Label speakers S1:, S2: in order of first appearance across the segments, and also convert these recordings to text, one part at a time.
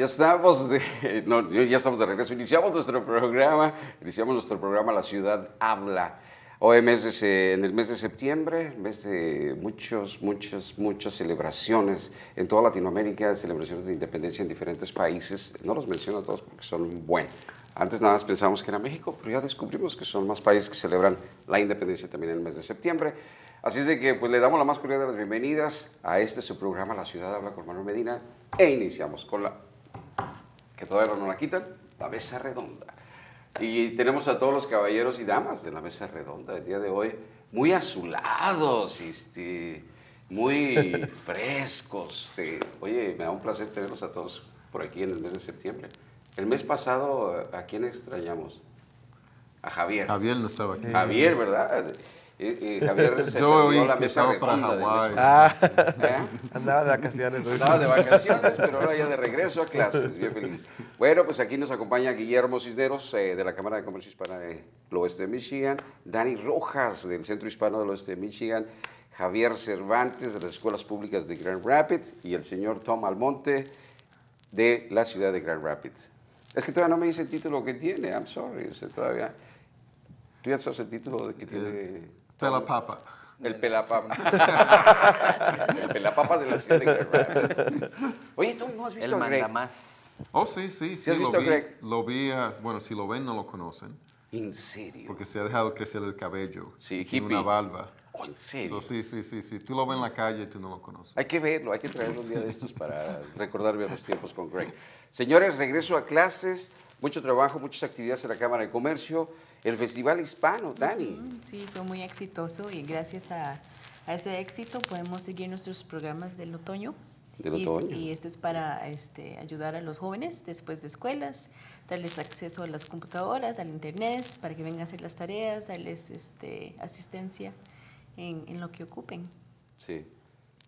S1: Ya estamos, de, eh, ya estamos de regreso. Iniciamos nuestro programa, iniciamos nuestro programa La Ciudad Habla. OMS en el mes de septiembre, mes de muchas, muchas, muchas celebraciones en toda Latinoamérica, celebraciones de independencia en diferentes países. No los menciono todos porque son buenos. Antes nada más pensábamos que era México, pero ya descubrimos que son más países que celebran la independencia también en el mes de septiembre. Así es de que pues, le damos la más cordial de las bienvenidas a este su programa La Ciudad Habla con Manuel Medina e iniciamos con la que todavía no la quitan, la mesa redonda. Y tenemos a todos los caballeros y damas de la mesa redonda el día de hoy, muy azulados, este, muy frescos. Oye, me da un placer tenerlos a todos por aquí en el mes de septiembre. El mes pasado, ¿a quién extrañamos? A Javier. Javier
S2: no estaba aquí. Javier, ¿verdad?
S1: Javier se Yo la mesa para ah. ¿Eh? Andaba de vacaciones. ¿no? Andaba de vacaciones, pero ahora ya de regreso a clases. Bien feliz. Bueno, pues aquí nos acompaña Guillermo Cisneros eh, de la Cámara de Comercio Hispana del Oeste de Michigan, Dani Rojas del Centro Hispano del Oeste de Michigan, Javier Cervantes de las Escuelas Públicas de Grand Rapids y el señor Tom Almonte de la ciudad de Grand Rapids. Es que todavía no me dice el título que tiene, I'm sorry, usted todavía... ¿Tú ya sabes el título que eh, tiene? Pelapapa. El pelapapa. el pelapapa de la que de Oye, ¿tú no has visto a
S2: Greg?
S3: más. Oh, sí, sí. sí has lo visto vi, a Greg?
S2: Lo vi, ah, bueno, si lo ven no lo conocen. ¿En serio? Porque se ha dejado crecer el cabello. Sí, hippie. una barba. Oh, ¿en serio? sí, sí, sí, sí. Tú lo ves en la calle y tú no lo conoces.
S1: Hay que verlo, hay que traerlo un día de estos para recordar viejos tiempos con Greg. Señores, regreso a clases mucho trabajo, muchas actividades en la Cámara de Comercio, el Festival Hispano, Dani.
S4: Sí, fue muy exitoso y gracias a, ese éxito podemos seguir nuestros programas del otoño. Del otoño. y, esto es para este, ayudar a los jóvenes después de escuelas, darles acceso a las computadoras, al internet, para que vengan a hacer las tareas, darles este, asistencia en, lo que ocupen.
S1: Sí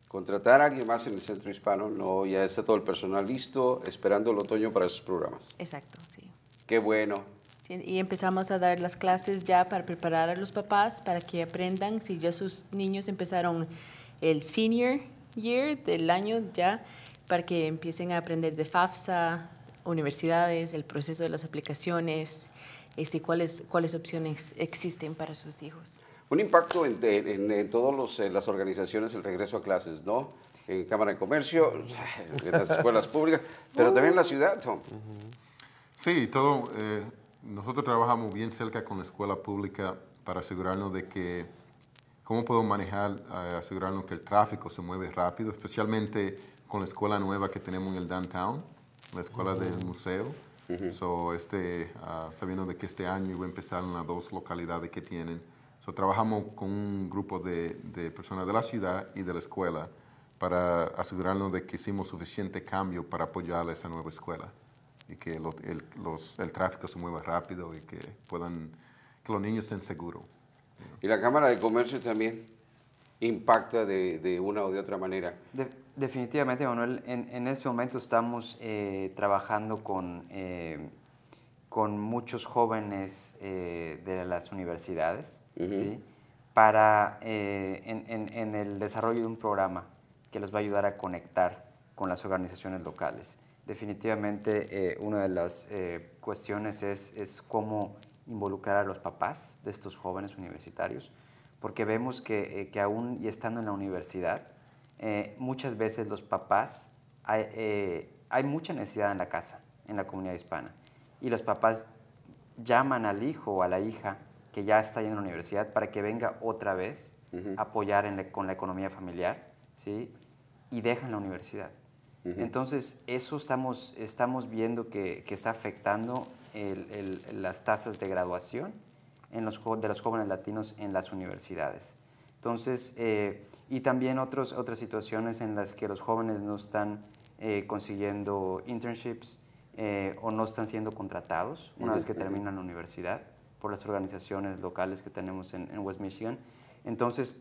S1: contratar a alguien más en el centro hispano, no, ya está todo el personal listo, esperando el otoño para sus programas. Exacto. Qué bueno.
S4: y empezamos a dar las clases ya para preparar a los papás para que aprendan. Si ya sus niños empezaron el senior year del año ya, para que empiecen a aprender de FAFSA, universidades, el proceso de las aplicaciones, este, cuáles, cuáles opciones existen para sus hijos.
S1: Un impacto en, todas eh, las organizaciones el regreso a clases, ¿no? En eh, Cámara de Comercio, en las escuelas públicas, pero también en la ciudad, Tom.
S2: Sí, todo. Eh, nosotros trabajamos bien cerca con la escuela pública para asegurarnos de que cómo puedo manejar, eh, asegurarnos que el tráfico se mueve rápido, especialmente con la escuela nueva que tenemos en el downtown, la escuela del museo. este, ah, sabiendo de que este año iba a empezar en las dos localidades que tienen. So, trabajamos con un grupo de personas de la ciudad y de la escuela para asegurarnos de que hicimos suficiente cambio para apoyar a esa nueva escuela y que el, los, el, tráfico se mueva rápido y que puedan,
S1: que los niños estén seguros. ¿Y la Cámara de Comercio también impacta de, de una o de otra manera?
S3: definitivamente, Manuel. En, en, este momento estamos eh, trabajando con, eh, con muchos jóvenes eh, de las universidades ¿sí? para, en, en, en el desarrollo de un programa que les va a ayudar a conectar con las organizaciones locales. Definitivamente eh, una de las eh, cuestiones es, cómo involucrar a los papás de estos jóvenes universitarios, porque vemos que, eh, aún y estando en la universidad, muchas veces los papás, hay, mucha necesidad en la casa, en la comunidad hispana, y los papás llaman al hijo o a la hija que ya está en la universidad para que venga otra vez a apoyar con la economía familiar, ¿sí? Y dejan la universidad. Entonces, eso estamos, estamos viendo que, está afectando las tasas de graduación en los, de los jóvenes latinos en las universidades. Entonces, eh, y también otras situaciones en las que los jóvenes no están eh, consiguiendo internships eh, o no están siendo contratados una vez que terminan la universidad por las organizaciones locales que tenemos en, en West Michigan. Entonces,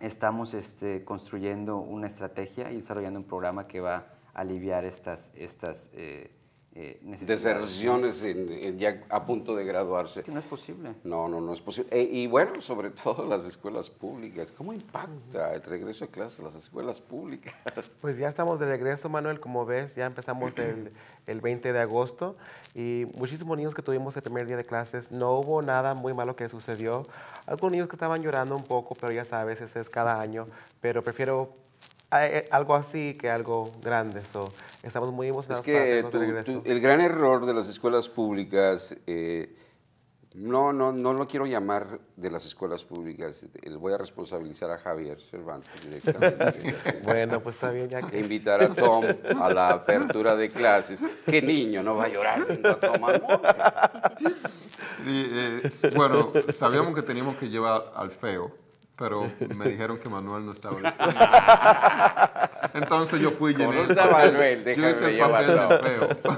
S3: estamos este, construyendo una estrategia y desarrollando un programa que va a aliviar estas, estas eh, eh, deserciones
S1: en, ya a punto de graduarse. no es posible. No, no, no es posible. E, y bueno, sobre todo las escuelas públicas. ¿Cómo impacta el regreso a clases las escuelas públicas?
S5: Pues ya estamos de regreso, Manuel, como ves, ya empezamos el, el 20 de agosto y muchísimos niños que tuvimos el primer día de clases, no hubo nada muy malo que sucedió. Algunos niños que estaban llorando un poco, pero ya sabes, ese es cada año, pero prefiero eh, algo así que algo grande. So, estamos muy emocionados. el
S1: gran error de las escuelas públicas, eh, no, no, no lo quiero llamar de las escuelas públicas, voy a responsabilizar a Javier Cervantes
S6: directamente. bueno, pues está bien ya que... E invitar a Tom a la apertura de
S1: clases. ¿Qué niño no va a llorar Tom eh, bueno, sabíamos
S2: que teníamos que llevar al feo pero me dijeron que Manuel no estaba disponible. Entonces yo fui llené. Manuel? Yo hice el papel europeo. feo.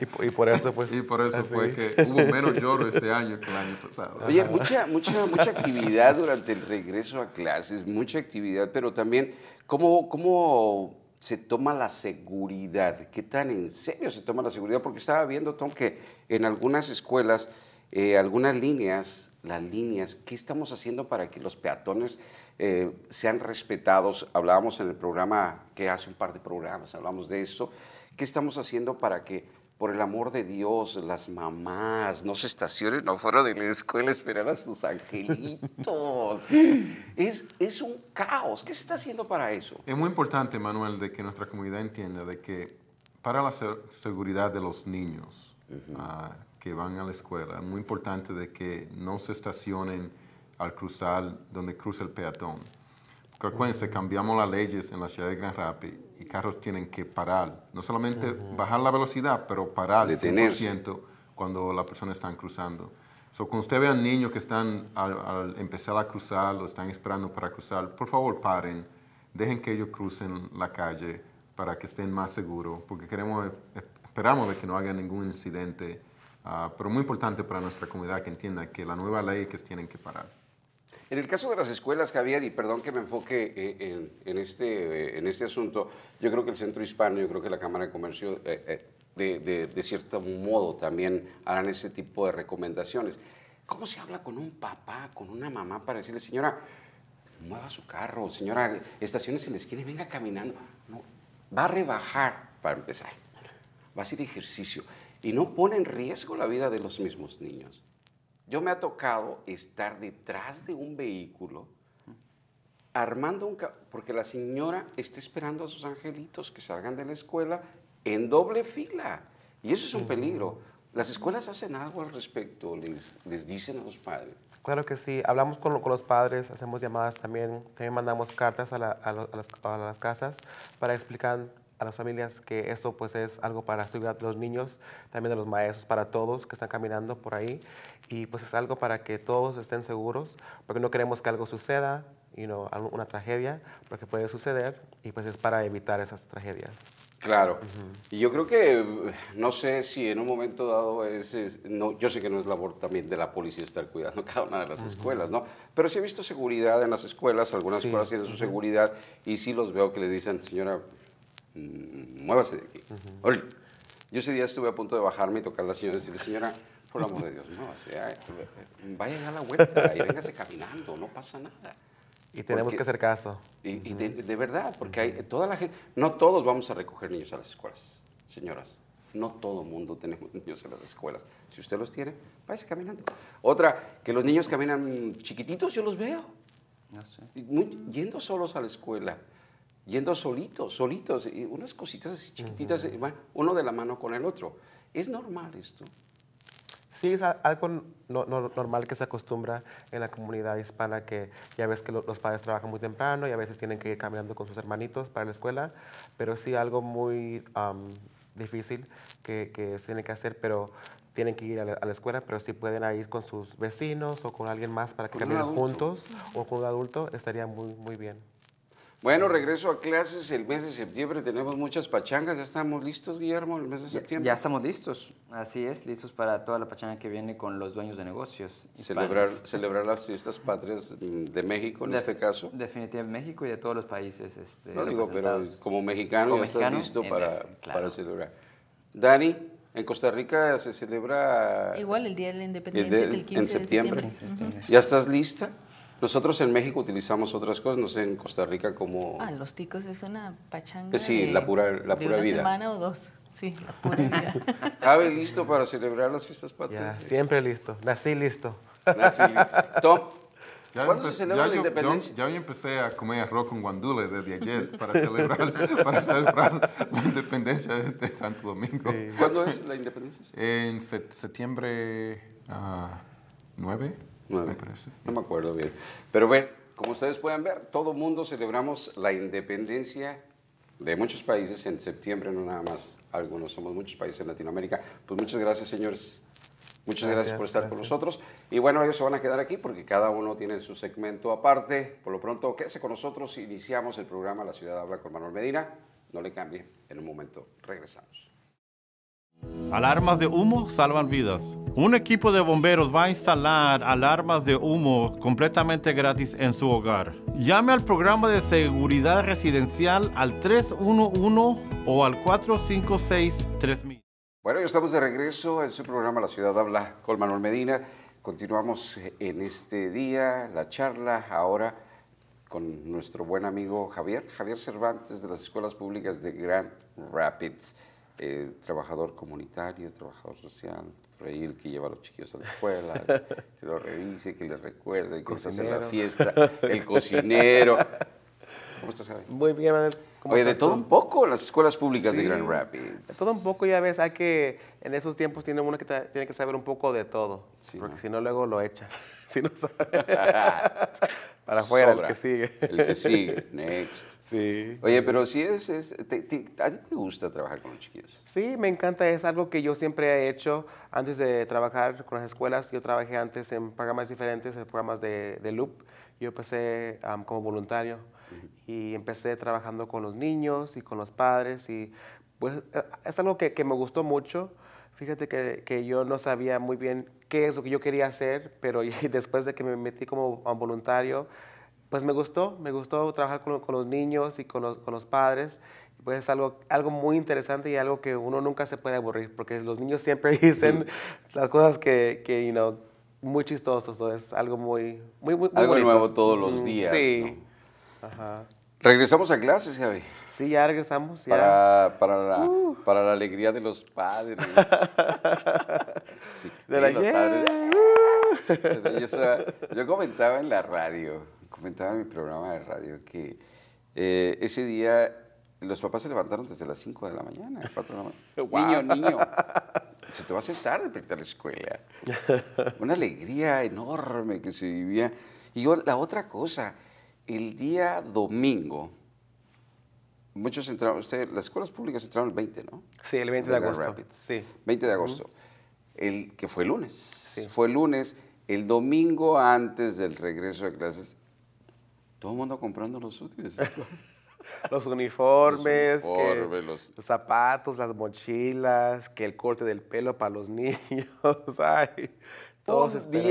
S2: Y, por eso fue pues, y por eso fue que hubo menos lloro este año que el año pasado oye mucha mucha mucha actividad
S1: durante el regreso a clases mucha actividad pero también cómo cómo se toma la seguridad qué tan en serio se toma la seguridad porque estaba viendo Tom que en algunas escuelas eh, algunas líneas las líneas, qué estamos haciendo para que los peatones eh, sean respetados. Hablábamos en el programa que hace un par de programas, hablamos de esto. ¿Qué estamos haciendo para que, por el amor de Dios, las mamás no se estacionen afuera de la escuela a esperar a sus angelitos? es, es un caos. ¿Qué se está haciendo para eso?
S2: Es muy importante, Manuel, de que nuestra comunidad entienda de que para la seguridad de los niños, que van a la escuela. Es muy importante de que no se estacionen al cruzar donde cruza el peatón. Porque acuérdense, cambiamos las leyes en la ciudad de Gran Rapi y carros tienen que parar. No solamente bajar la velocidad, pero parar el 100% cuando la persona está cruzando. So, cuando usted vea niños que están al, empezar a cruzar o están esperando para cruzar, por favor paren, dejen que ellos crucen la calle para que estén más seguros, porque queremos, eh, esperamos de que no haya ningún incidente Ah, pero muy importante para nuestra comunidad que entienda que la nueva ley que tienen que parar.
S1: En el caso de las escuelas, Javier, y perdón que me enfoque eh, en, este, eh, en este asunto, yo creo que el Centro Hispano, yo creo que la Cámara de Comercio, eh, de, cierto modo, también harán ese tipo de recomendaciones. ¿Cómo se habla con un papá, con una mamá para decirle, señora, mueva su carro, señora, estaciones en la esquina y venga caminando? No, va a rebajar para empezar, va a hacer ejercicio y no pone en riesgo la vida de los mismos niños. Yo me ha tocado estar detrás de un vehículo armando un... porque la señora está esperando a sus angelitos que salgan de la escuela en doble fila. Y eso es un peligro. ¿Las escuelas hacen algo al respecto? ¿Les, les dicen a los padres?
S5: Claro que sí. Hablamos con, los padres, hacemos llamadas también, también mandamos cartas a, las, a las casas para explicar a las familias que eso pues es algo para de los niños, también de los maestros, para todos que están caminando por ahí y pues es algo para que todos estén seguros porque no queremos que algo suceda, you know, una tragedia, porque puede suceder y pues es para evitar esas tragedias.
S1: Claro, y yo creo que, no sé si en un momento dado es, no, yo sé que no es labor también de la policía estar cuidando cada una de las escuelas, ¿no? Pero sí he visto seguridad en las escuelas, algunas escuelas tienen su seguridad y sí los veo que les dicen, señora, Mm, muévase de aquí. Uh Yo ese día estuve a punto de bajarme y tocar a la señora y decirle, señora, por el amor de Dios, no, vaya a la vuelta y véngase caminando, no pasa nada. Y tenemos que hacer caso. Y, de, verdad, porque hay toda la gente, no todos vamos a recoger niños a las escuelas, señoras. No todo mundo tenemos niños en las escuelas. Si usted los tiene, váyase caminando. Otra, que los niños caminan chiquititos, yo los veo. yendo solos a la escuela yendo solitos, solitos, y unas cositas así chiquititas, uno de la mano con el otro. ¿Es normal esto? Sí, es algo
S5: normal que se acostumbra en la comunidad hispana, que ya ves que los padres trabajan muy temprano y a veces tienen que ir caminando con sus hermanitos para la escuela, pero sí algo muy difícil que, que se tiene que hacer, pero tienen que ir a la, escuela, pero si pueden ir con sus vecinos o con alguien más para que caminen juntos o con un adulto, estaría muy, muy bien.
S1: Bueno, regreso a clases el mes de septiembre. Tenemos muchas pachangas. ¿Ya estamos listos, Guillermo, el mes de septiembre? Ya, estamos
S3: listos. Así es, listos para toda la pachanga que viene con los dueños de negocios. Celebrar, celebrar las fiestas patrias de México, en este caso. Definitivamente México
S1: y de todos los países. Este, pero como mexicano como listo para, celebrar. Dani, en Costa Rica se celebra...
S4: Igual, el Día de la Independencia es el 15 de septiembre.
S1: ¿Ya estás lista? Nosotros en México utilizamos otras cosas, no sé en Costa Rica como... Ah,
S4: los ticos es una pachanga. Pues sí, la pura, la una semana o dos. Sí, la pura vida.
S1: listo para celebrar las fiestas patrias. siempre listo. Nací listo.
S2: Nací listo. Tom, ¿Cuándo se celebra la independencia? ya yo empecé a comer arroz con guandule desde ayer para celebrar, la independencia de, Santo Domingo. ¿Cuándo es la independencia? En septiembre 9. Ah, parece.
S1: No me acuerdo bien. Pero bueno, como ustedes pueden ver, todo el mundo celebramos la independencia de muchos países en septiembre, no nada más algunos, somos muchos países en Latinoamérica. Pues muchas gracias, señores. Muchas gracias, por estar con nosotros. Y bueno, ellos se van a quedar aquí porque cada uno tiene su segmento aparte. Por lo pronto, quédese con nosotros. Iniciamos el programa La Ciudad Habla con Manuel Medina. No le cambie, en un momento regresamos.
S5: Alarmas de humo salvan vidas. Un equipo de bomberos va a instalar alarmas de humo completamente gratis en su hogar. Llame al programa de seguridad residencial al 311 o al 456-3000.
S1: Bueno, ya estamos de regreso en su programa La Ciudad Habla con Manuel Medina. Continuamos en este día la charla ahora con nuestro buen amigo Javier, Javier Cervantes de las Escuelas Públicas de Grand Rapids. Eh, trabajador comunitario, trabajador social, reír que lleva a los chiquillos a la escuela, que los revise, que les recuerde, que les hace la fiesta, el cocinero. ¿Cómo estás, Muy bien, Manuel. Oye, de todo un poco las escuelas públicas de Grand Rapids. De
S5: todo un poco, ya ves, hay que en esos tiempos tiene uno que tiene que saber un poco de todo, porque si no luego lo echa. si no sabe. Para afuera, el que sigue. el que sigue,
S1: next. Sí. Oye, pero si es, te, ¿a ti te gusta trabajar con los chiquillos? Sí,
S5: me encanta, es algo que yo siempre he hecho. Antes de trabajar con las escuelas, yo trabajé antes en programas diferentes, en programas de, loop. Yo empecé como voluntario y empecé trabajando con los niños y con los padres y pues es algo que, que me gustó mucho Fíjate que, que, yo no sabía muy bien qué es lo que yo quería hacer, pero después de que me metí como voluntario, pues me gustó, me gustó trabajar con, los niños y con los, con los padres pues es algo, algo muy interesante y algo que uno nunca se puede aburrir, porque los niños siempre dicen las cosas que, que you know, muy chistosos, es algo muy, muy, muy, Algo nuevo todos los días. Sí.
S1: Ajá. Regresamos a clases, Javi. Sí, ya regresamos. Ya. Para, uh. la, alegría de los padres. de la los Yo, comentaba en la radio, comentaba en mi programa de radio que eh, ese día los papás se levantaron desde las 5 de la mañana, Niño, niño, se te va a hacer tarde para irte a la escuela. Una alegría enorme que se vivía. Y yo, la otra cosa, el día domingo, muchos entraron, las escuelas públicas entraron el 20, ¿no? Sí, el 20 de, agosto. Sí. 20 de agosto, el, que fue lunes. Fue lunes, el domingo antes del regreso de clases, todo el mundo comprando los útiles.
S5: los uniformes, los, zapatos, las mochilas, que el corte del pelo para los niños. Ay. Todos un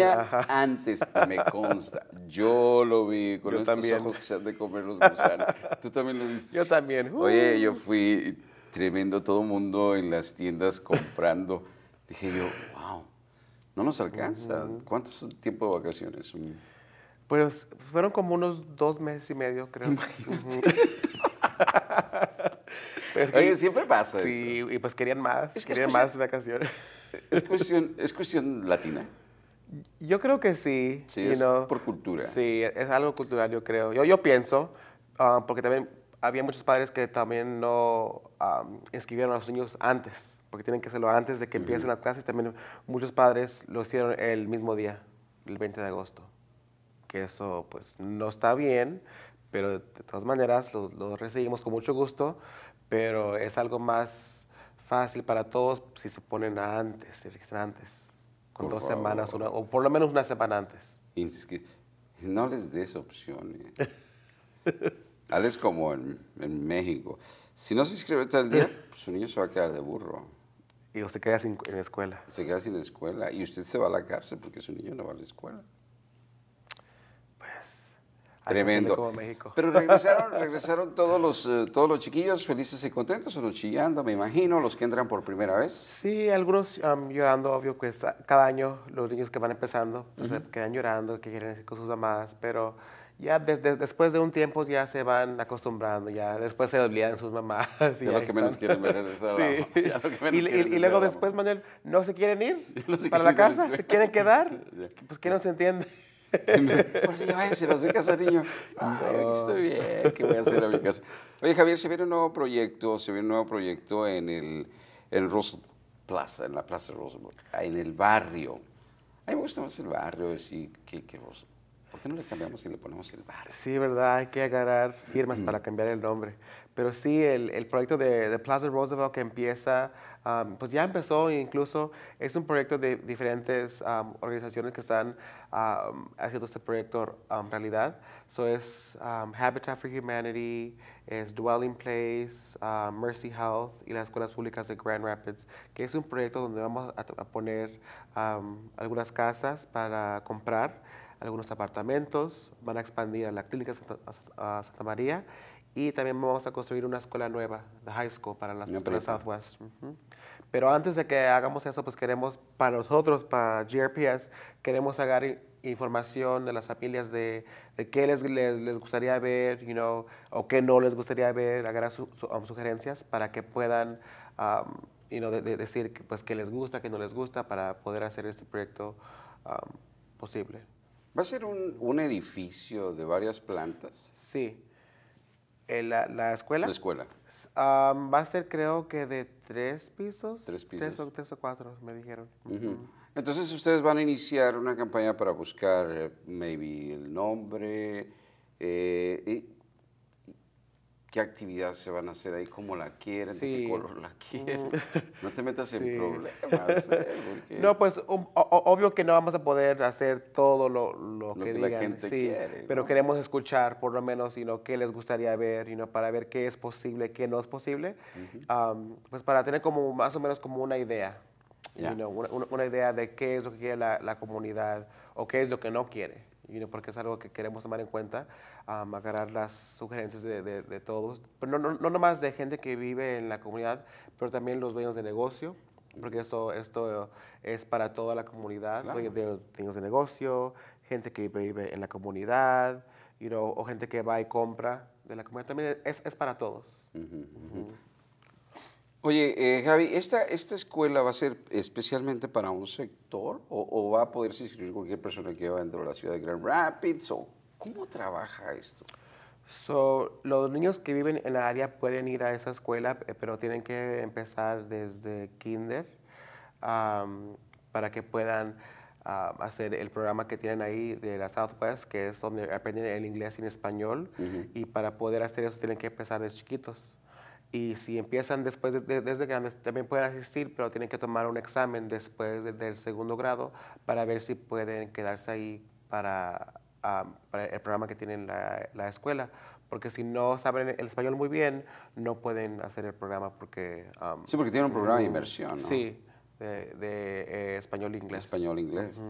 S1: antes, me consta. Yo lo vi con estos también. ojos que se han de comer los gusanos. Tú también lo viste. Yo también. Oye, uh. yo fui tremendo, todo el mundo en las tiendas comprando. Dije yo, wow, no nos alcanza. ¿Cuánto tiempo de vacaciones? Pues
S5: fueron como unos dos meses y medio, creo.
S1: Pues Oye, siempre pasa y pues querían más, querían más vacaciones. Es cuestión, es cuestión latina. Yo
S5: creo que sí. Sí, es por cultura. Sí, es algo cultural, yo creo. Yo, pienso, ah, porque también había muchos padres que también no escribieron a los niños antes, porque tienen que hacerlo antes de que empiecen las clases. También muchos padres lo hicieron el mismo día, el 20 de agosto. Que eso, pues, no está bien, pero de todas maneras lo, recibimos con mucho gusto, pero es algo más fácil para todos si se ponen antes, si registran antes. Con dos semanas o por lo menos una semana antes.
S1: no les des opciones. Hales como en, México. Si no se inscribe tal día, pues, su niño se va a quedar de burro. Y usted queda sin escuela. Se queda sin escuela. Y usted se va a la cárcel porque su niño no va a la escuela.
S6: Tremendo. Pero regresaron,
S1: regresaron todos, los, eh, todos los chiquillos felices y contentos, solo chillando, me imagino, los que entran por primera vez.
S5: Sí, algunos um, llorando, obvio, pues cada año los niños que van empezando pues, se quedan llorando, que quieren ir con sus mamás, pero ya después de un tiempo ya se van acostumbrando, ya después se olvidan sus mamás. Y lo que menos quieren ver es y, luego después, Manuel, no se quieren ir para la casa, se quieren quedar, pues que no se entiende. ¿Por váyanse a su casa, niño?
S1: Ay, estoy bien, ¿qué voy a hacer a mi casa? Oye, Javier, se viene un nuevo proyecto, se viene un nuevo proyecto en el, en Rose Plaza, en la Plaza Roosevelt, en el barrio. A mí me gusta más el barrio, sí, que, que ¿Por
S5: qué no le cambiamos
S1: y le ponemos el bar?
S5: Sí, ¿verdad? Hay que agarrar firmas para mm. cambiar el nombre. Pero sí, el, proyecto de, Plaza Roosevelt que empieza, pues ya empezó incluso, es un proyecto de diferentes organizaciones que están haciendo este proyecto en realidad. So es Habitat for Humanity, es Dwelling Place, Mercy Health y las escuelas públicas de Grand Rapids, que es un proyecto donde vamos a poner algunas casas para comprar algunos apartamentos, van a expandir a la clínica Santa, a Santa María y también vamos a construir una escuela nueva, de High School, para las personas Southwest. Pero antes de que hagamos eso, pues queremos, para nosotros, para GRPS, queremos agarrar información de las familias de, qué les, les, gustaría ver, o qué no les gustaría ver, agarrar um, sugerencias para que puedan um, decir pues, qué les gusta, qué no les gusta, para poder hacer este proyecto um, posible.
S1: ¿Va a ser un, edificio de varias plantas? Sí.
S5: Eh, la, la, escuela? La escuela. va a ser creo que de tres pisos. Tres pisos. Tres o, cuatro, me dijeron.
S1: Entonces ustedes van a iniciar una campaña para buscar eh, maybe el nombre. Eh, qué actividades se van a hacer ahí, cómo la quieren, de qué color la quieren. Mm. No te metas en problemas. ¿eh? No, pues
S5: um, obvio que no vamos a poder hacer todo lo, que, digan, sí, Pero queremos escuchar, por lo menos, sino qué les gustaría ver, no para ver qué es posible, qué no es posible, pues para tener como más o menos como una idea, una, idea de qué es lo que quiere la, la comunidad o qué es lo que no quiere porque es algo que queremos tomar en cuenta, agarrar las sugerencias de, de, todos, pero no, no, no, nomás de gente que vive en la comunidad, pero también los dueños de negocio, porque esto, esto es para toda la comunidad, claro. dueños, de, negocio, gente que vive en la comunidad, you o gente que va y compra de la comunidad, también es, es para todos.
S1: Oye, eh, Javi, ¿esta, ¿esta escuela va a ser especialmente para un sector o, va a poderse inscribir cualquier persona que va dentro de la ciudad de Grand Rapids? ¿O ¿Cómo trabaja esto? So,
S5: los niños que viven en la área pueden ir a esa escuela, eh, pero tienen que empezar desde kinder para que puedan hacer el programa que tienen ahí de la Southwest, que es donde aprenden el inglés y el español. Y para poder hacer eso tienen que empezar desde chiquitos. Y si empiezan después desde grandes, también pueden asistir, pero tienen que tomar un examen después del segundo grado para ver si pueden quedarse ahí para, el programa que tienen la, la escuela porque si no saben el español muy bien, no pueden hacer el programa porque... sí, porque tienen un programa de mm. inversión, ¿no? Sí, de, eh, español-inglés. E español-inglés.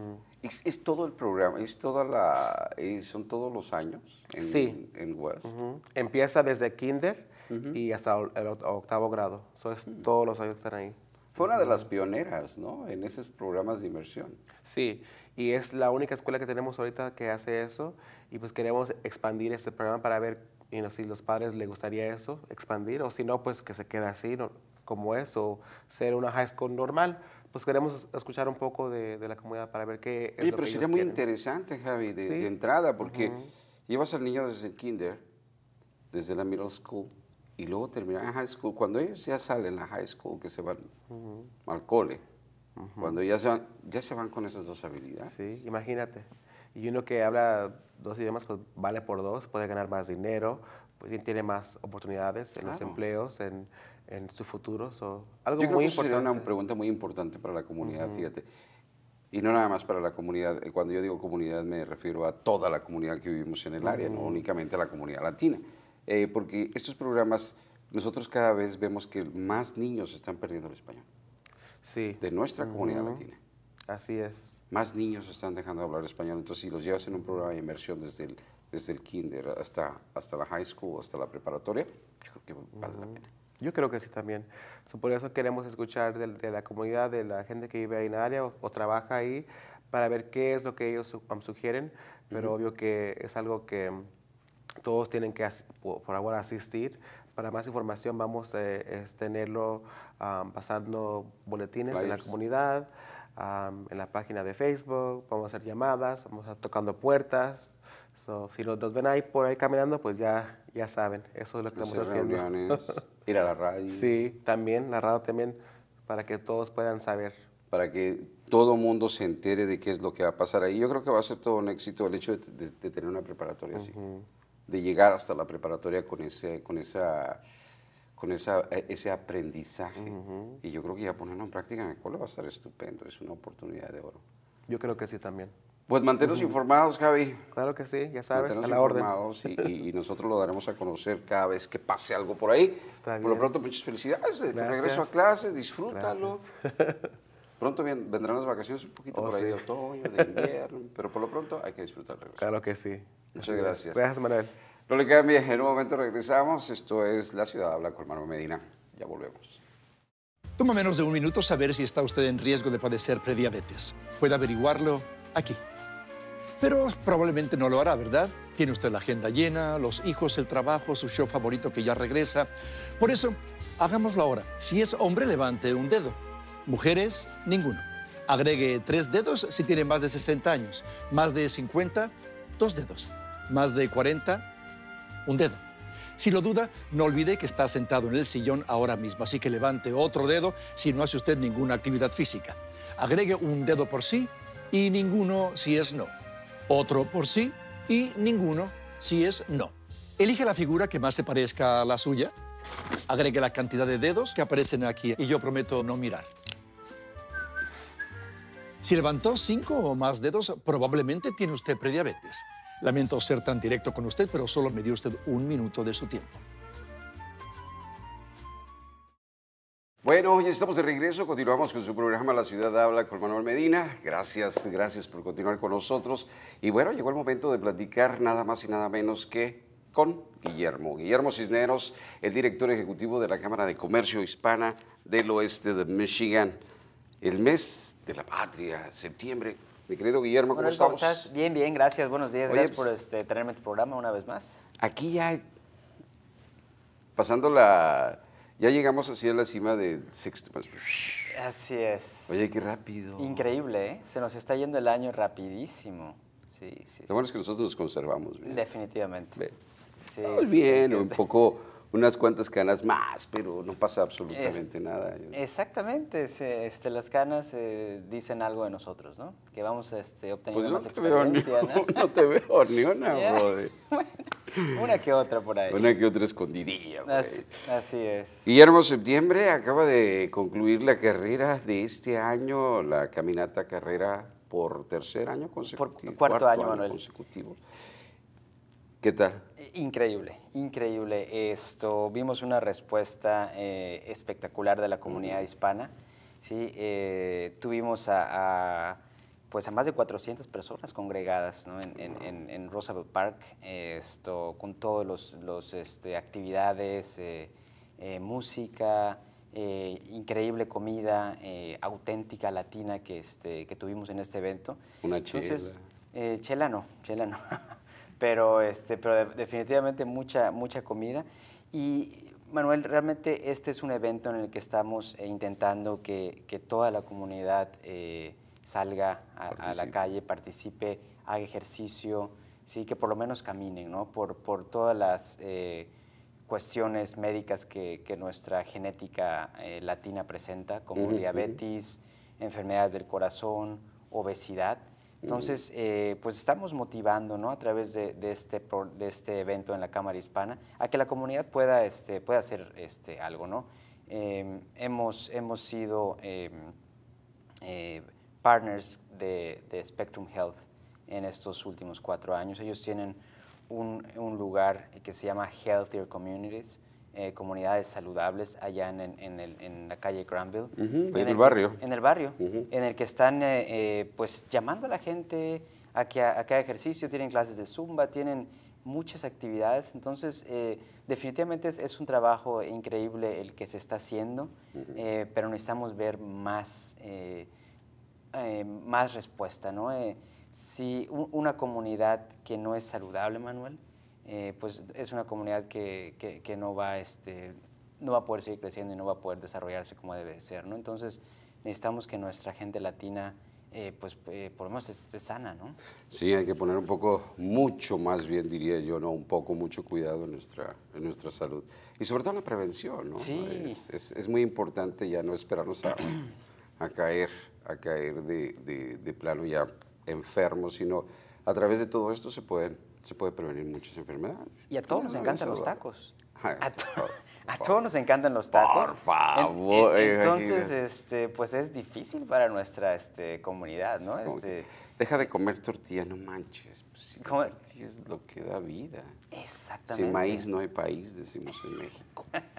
S1: E es, todo el programa, es toda la, eh, son todos los años en, en West.
S5: Empieza desde kinder y hasta el octavo grado. Eso mm. todos los años están ahí.
S1: Fue una de las pioneras, ¿no? En esos programas de inmersión. Sí, y es la
S5: única escuela que tenemos ahorita que hace eso y pues queremos expandir este programa para ver si los padres les gustaría eso, expandir, o si no, pues que se quede así, como es, o ser una high school normal pues queremos escuchar un poco de, la comunidad para ver qué es Oye, lo pero sería muy
S1: interesante, Javi, de, entrada, porque llevas al niño desde el kinder, desde la middle school, y luego terminan en high school. Cuando ellos ya salen a high school, que se van al cole, cuando ya se, van, ya se van con esas dos habilidades. Sí, imagínate.
S5: Y uno que habla dos idiomas, pues vale por dos, puede ganar más dinero, pues tiene más oportunidades en los empleos, en, en su futuro. algo muy importante.
S1: una pregunta muy importante para la comunidad, fíjate. Y no nada más para la comunidad, eh, cuando yo digo comunidad me refiero a toda la comunidad que vivimos en el área, no únicamente a la comunidad latina. Eh, porque estos programas, nosotros cada vez vemos que más niños están perdiendo el español. Sí. De nuestra comunidad latina.
S5: Así es.
S1: Más niños están dejando de hablar español. Entonces, si los llevas en un programa de inmersión desde el, desde el kinder hasta, hasta la high school, hasta la preparatoria, yo
S5: creo que vale la pena. Yo creo que sí también. por eso queremos escuchar de, la comunidad, de la gente que vive ahí en área o, trabaja ahí, para ver qué es lo que ellos sugieren. Pero obvio que es algo que todos tienen que, por ahora, asistir. Para más información vamos a eh, tenerlo pasando boletines en la comunidad, en la página de Facebook, vamos a hacer llamadas, vamos a estar tocando puertas. si los, dos ven ahí por ahí caminando, pues ya, ya saben, eso es lo que estamos haciendo.
S1: ir a la radio. Sí,
S5: también, la radio también, para que todos puedan saber.
S1: Para que todo mundo se entere de qué es lo que va a pasar ahí. Yo creo que va a ser todo un éxito el hecho de, tener una preparatoria así de llegar hasta la preparatoria con ese, con esa, con esa, eh, ese aprendizaje. Y yo creo que ya ponerlo en práctica en el cole va a estar estupendo, es una oportunidad de oro. Yo creo que sí también. Pues mantenos informados, Javi.
S5: Claro que sí, ya sabes, mantenos informados
S1: Y, y, nosotros lo daremos a conocer cada vez que pase algo por ahí. por lo pronto, muchas felicidades de eh, tu regreso a clases, disfrútalo. Pronto bien, vendrán las vacaciones un poquito oh, por ahí de otoño, de invierno, pero por lo pronto hay que disfrutar. Claro
S5: que sí. Muchas gracias. Gracias, Manuel.
S1: No le cambie, en un momento regresamos. Esto es La Ciudad Habla con Manuel Medina. Ya volvemos.
S7: Toma menos de un minuto saber si está usted en riesgo de padecer prediabetes. Puede averiguarlo aquí. Pero probablemente no lo hará, ¿verdad? Tiene usted la agenda llena, los hijos, el trabajo, su show favorito que ya regresa. Por eso, hagámoslo ahora. Si es hombre, levante un dedo. Mujeres, ninguno. Agregue tres dedos si tiene más de 60 años. Más de 50, dos dedos. Más de 40, un dedo. Si lo duda, no olvide que está sentado en el sillón ahora mismo, así que levante otro dedo si no hace usted ninguna actividad física. Agregue un dedo por sí y ninguno si es no. Otro por sí y ninguno si es no. Elige la figura que más se parezca a la suya. Agregue la cantidad de dedos que aparecen aquí y yo prometo no mirar. Si levantó cinco o más dedos, probablemente tiene usted prediabetes. Lamento ser tan directo con usted, pero solo me dio usted un minuto de su tiempo.
S1: Bueno, ya estamos de regreso. Continuamos con su programa La Ciudad Habla con Manuel Medina. Gracias, gracias por continuar con nosotros. Y bueno, llegó el momento de platicar nada más y nada menos que con Guillermo. Guillermo Cisneros, el director ejecutivo de la Cámara de Comercio Hispana del Oeste de Michigan el mes de la patria, septiembre. Mi querido Guillermo, ¿cómo, ¿cómo estás?
S3: Bien, bien, gracias. Buenos días. gracias por pues, tenerme este, en programa una vez más.
S1: Aquí ya, pasando la... Ya llegamos así a la cima de sexto
S3: Así es.
S1: Oye, qué rápido.
S3: Increíble, ¿eh? Se nos está yendo el año rapidísimo. Sí, sí. Lo bueno es
S1: que nosotros nos conservamos. Bien.
S3: Definitivamente. Bien. bien, un
S1: poco unas cuantas canas más, pero no pasa absolutamente nada.
S3: Exactamente, este, las canas eh, dicen algo de nosotros, ¿no? Que vamos este, obtener pues no experiencia, veo ¿no? te veo ni una, una que otra por ahí. Una que
S1: otra escondidilla, así, así, es. Guillermo Septiembre acaba de concluir la carrera de este año, la caminata carrera por tercer año
S3: consecutivo. cuarto, año, consecutivo. ¿Qué tal? Increíble, increíble. Esto vimos una respuesta eh, espectacular de la comunidad hispana. Sí, eh, tuvimos a, pues a más de 400 personas congregadas en, Roosevelt Park, esto, con todas las los, este, actividades, eh, música, increíble comida auténtica latina este, que, tuvimos en este evento. Una chela. Entonces, eh, chela no, chela no. pero, este, pero definitivamente mucha, comida. Y Manuel, realmente este es un evento en el que estamos eh, intentando que, que toda la comunidad eh, salga a, la calle, participe, haga ejercicio, sí, que por lo menos caminen, Por, todas las eh, cuestiones médicas que, nuestra genética latina presenta, como diabetes, enfermedades del corazón, obesidad. Entonces, eh, pues estamos motivando a través de, este, de este evento en la Cámara Hispana a que la comunidad pueda, este, hacer este, algo. ¿no? Em, hemos, sido em, eh, partners de, Spectrum Health en estos últimos cuatro años. Ellos tienen un lugar que se llama Healthier Communities, eh, comunidades saludables allá en, en, la calle Granville. en el, barrio. en el barrio, en el que están eh, eh, pues llamando a la gente a que, a, que haga ejercicio, tienen clases de zumba, tienen muchas actividades. Entonces, definitivamente es, un trabajo increíble el que se está haciendo, pero necesitamos ver más, más respuesta. ¿no? si una comunidad que no es saludable, Manuel, eh, pues es una comunidad que, no, va, este, no va a poder seguir creciendo y no va a poder desarrollarse como debe ser. ¿no? Entonces necesitamos que nuestra gente latina eh, pues eh, por lo menos esté sana, ¿no?
S1: Sí, hay que poner un poco, mucho más bien diría yo, ¿no? Un poco, mucho cuidado en nuestra, nuestra salud. Y sobre todo en la prevención, ¿no? Sí. Es, muy importante ya no esperarnos
S3: a,
S1: caer, a caer de, de, plano ya enfermos, sino a través de todo esto se pueden se puede prevenir muchas enfermedades.
S3: Y a todos nos encantan los tacos. A, todos nos encantan los tacos. Por favor. entonces, este, pues es difícil para nuestra este, comunidad, ¿no? Este...
S1: deja de comer tortilla, no manches. Pues, comer tortilla es lo que da vida. Exactamente. Sin maíz no hay país, decimos en México.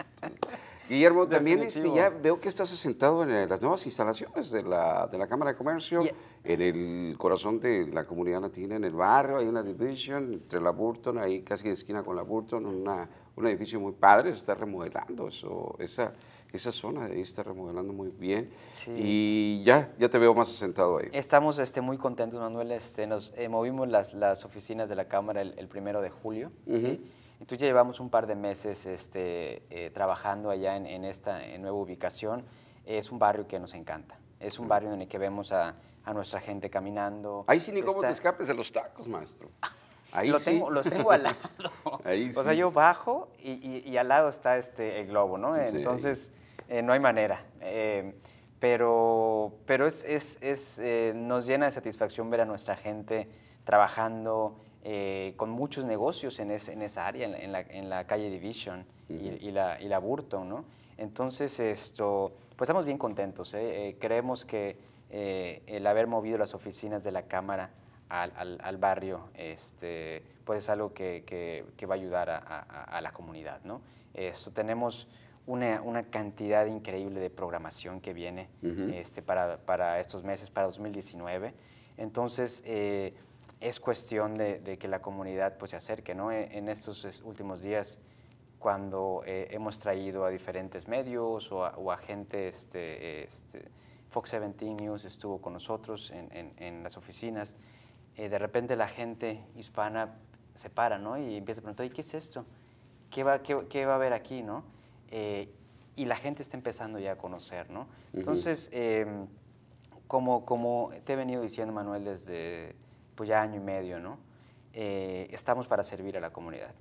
S6: Guillermo, también este, ya
S1: veo que estás asentado en eh, las nuevas instalaciones de la, Cámara de Comercio, en el corazón de la comunidad latina, en el barrio, hay una división entre la Burton, ahí casi en esquina con la Burton, una, un edificio muy padre, se está remodelando, eso, esa, esa zona está remodelando muy bien. Y ya, ya te veo más asentado ahí.
S3: Estamos este, muy contentos, Manuel. Este, nos eh, movimos las, las oficinas de la Cámara el, primero de julio. ¿sí? Entonces ya llevamos un par de meses este, eh, trabajando allá en, en esta en nueva ubicación. Es un barrio que nos encanta. Es un mm. barrio en el que vemos a, a nuestra gente caminando. Ahí sí ni cómo te escapes de los tacos, maestro. Ahí sí. los tengo al lado. o sea, yo bajo y, y, y, al lado está este, el globo, ¿no? Entonces, eh, no hay manera. Eh, pero pero es, es, es nos llena de satisfacción ver a nuestra gente trabajando, eh, con muchos negocios en, esa área, en, la, calle Division y, la, la, Burton, ¿no? Entonces, esto, pues estamos bien contentos. ¿eh? Eh, creemos que el haber movido las oficinas de la Cámara al, barrio, este, pues es algo que, va a ayudar a, la comunidad, ¿no? Esto, tenemos una, cantidad increíble de programación que viene este, para, estos meses, para 2019. Entonces, es cuestión de, que la comunidad pues, se acerque. ¿no? E, en, estos últimos días, cuando eh, hemos traído a diferentes medios o a, gente, este, este, Fox 17 News estuvo con nosotros en, las oficinas, eh, de repente la gente hispana se para ¿no? y empieza a preguntar, ¿y qué es esto? ¿Qué va, qué, va a haber aquí? ¿no? Eh, y la gente está empezando ya a conocer. ¿no? Entonces, em, como, como te he venido diciendo, Manuel, desde pues ya año y medio, ¿no? Eh, estamos para servir a la comunidad.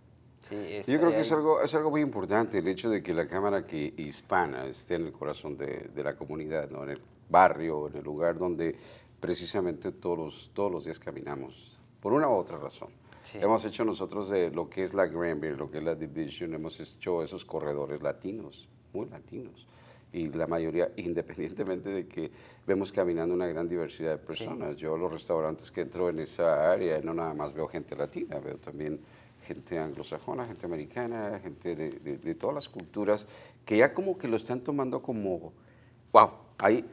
S3: Yo creo que este, es algo,
S1: es algo muy importante el hecho de que la Cámara que hispana esté en el corazón de, la comunidad, ¿no? en el barrio, en el lugar donde precisamente todos los, todos los días caminamos, por una u otra razón. Hemos hecho nosotros de lo que es la Granville, lo que es la Division, hemos hecho esos corredores latinos, muy latinos y la mayoría, independientemente de que vemos caminando una gran diversidad de personas. Yo los restaurantes que entro en esa área, no nada más veo gente latina, veo también gente anglosajona, gente americana, gente de, de, todas las culturas, que ya como que lo están tomando como, wow, ahí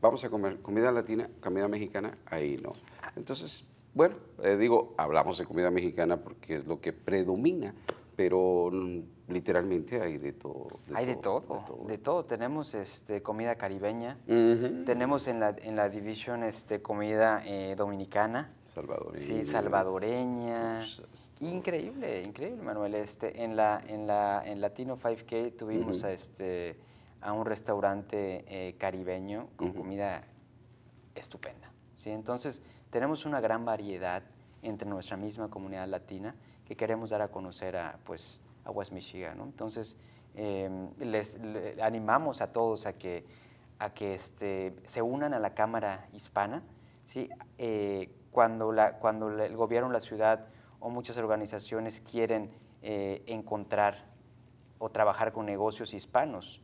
S1: vamos a comer comida latina, comida mexicana, ahí no. Entonces, bueno, eh, digo, hablamos de comida mexicana porque es lo que predomina, pero mm, literalmente hay de todo.
S3: hay de, todo, ¿eh? de todo, Tenemos este, comida caribeña, tenemos en la, en la división este, comida eh, dominicana. Salvadoreña. Sí, salvadoreña. Increíble, increíble, Manuel. Este, en, la, en, la, en Latino 5K tuvimos a, este, a un restaurante eh, caribeño con comida estupenda. ¿sí? Entonces, tenemos una gran variedad entre nuestra misma comunidad latina que queremos dar a conocer a, pues, a Michigan. ¿no? Entonces, em, les, animamos a todos a que, a que este, se unan a la Cámara Hispana. ¿sí? Eh, cuando, la, cuando el gobierno, la ciudad o muchas organizaciones quieren eh, encontrar o trabajar con negocios hispanos,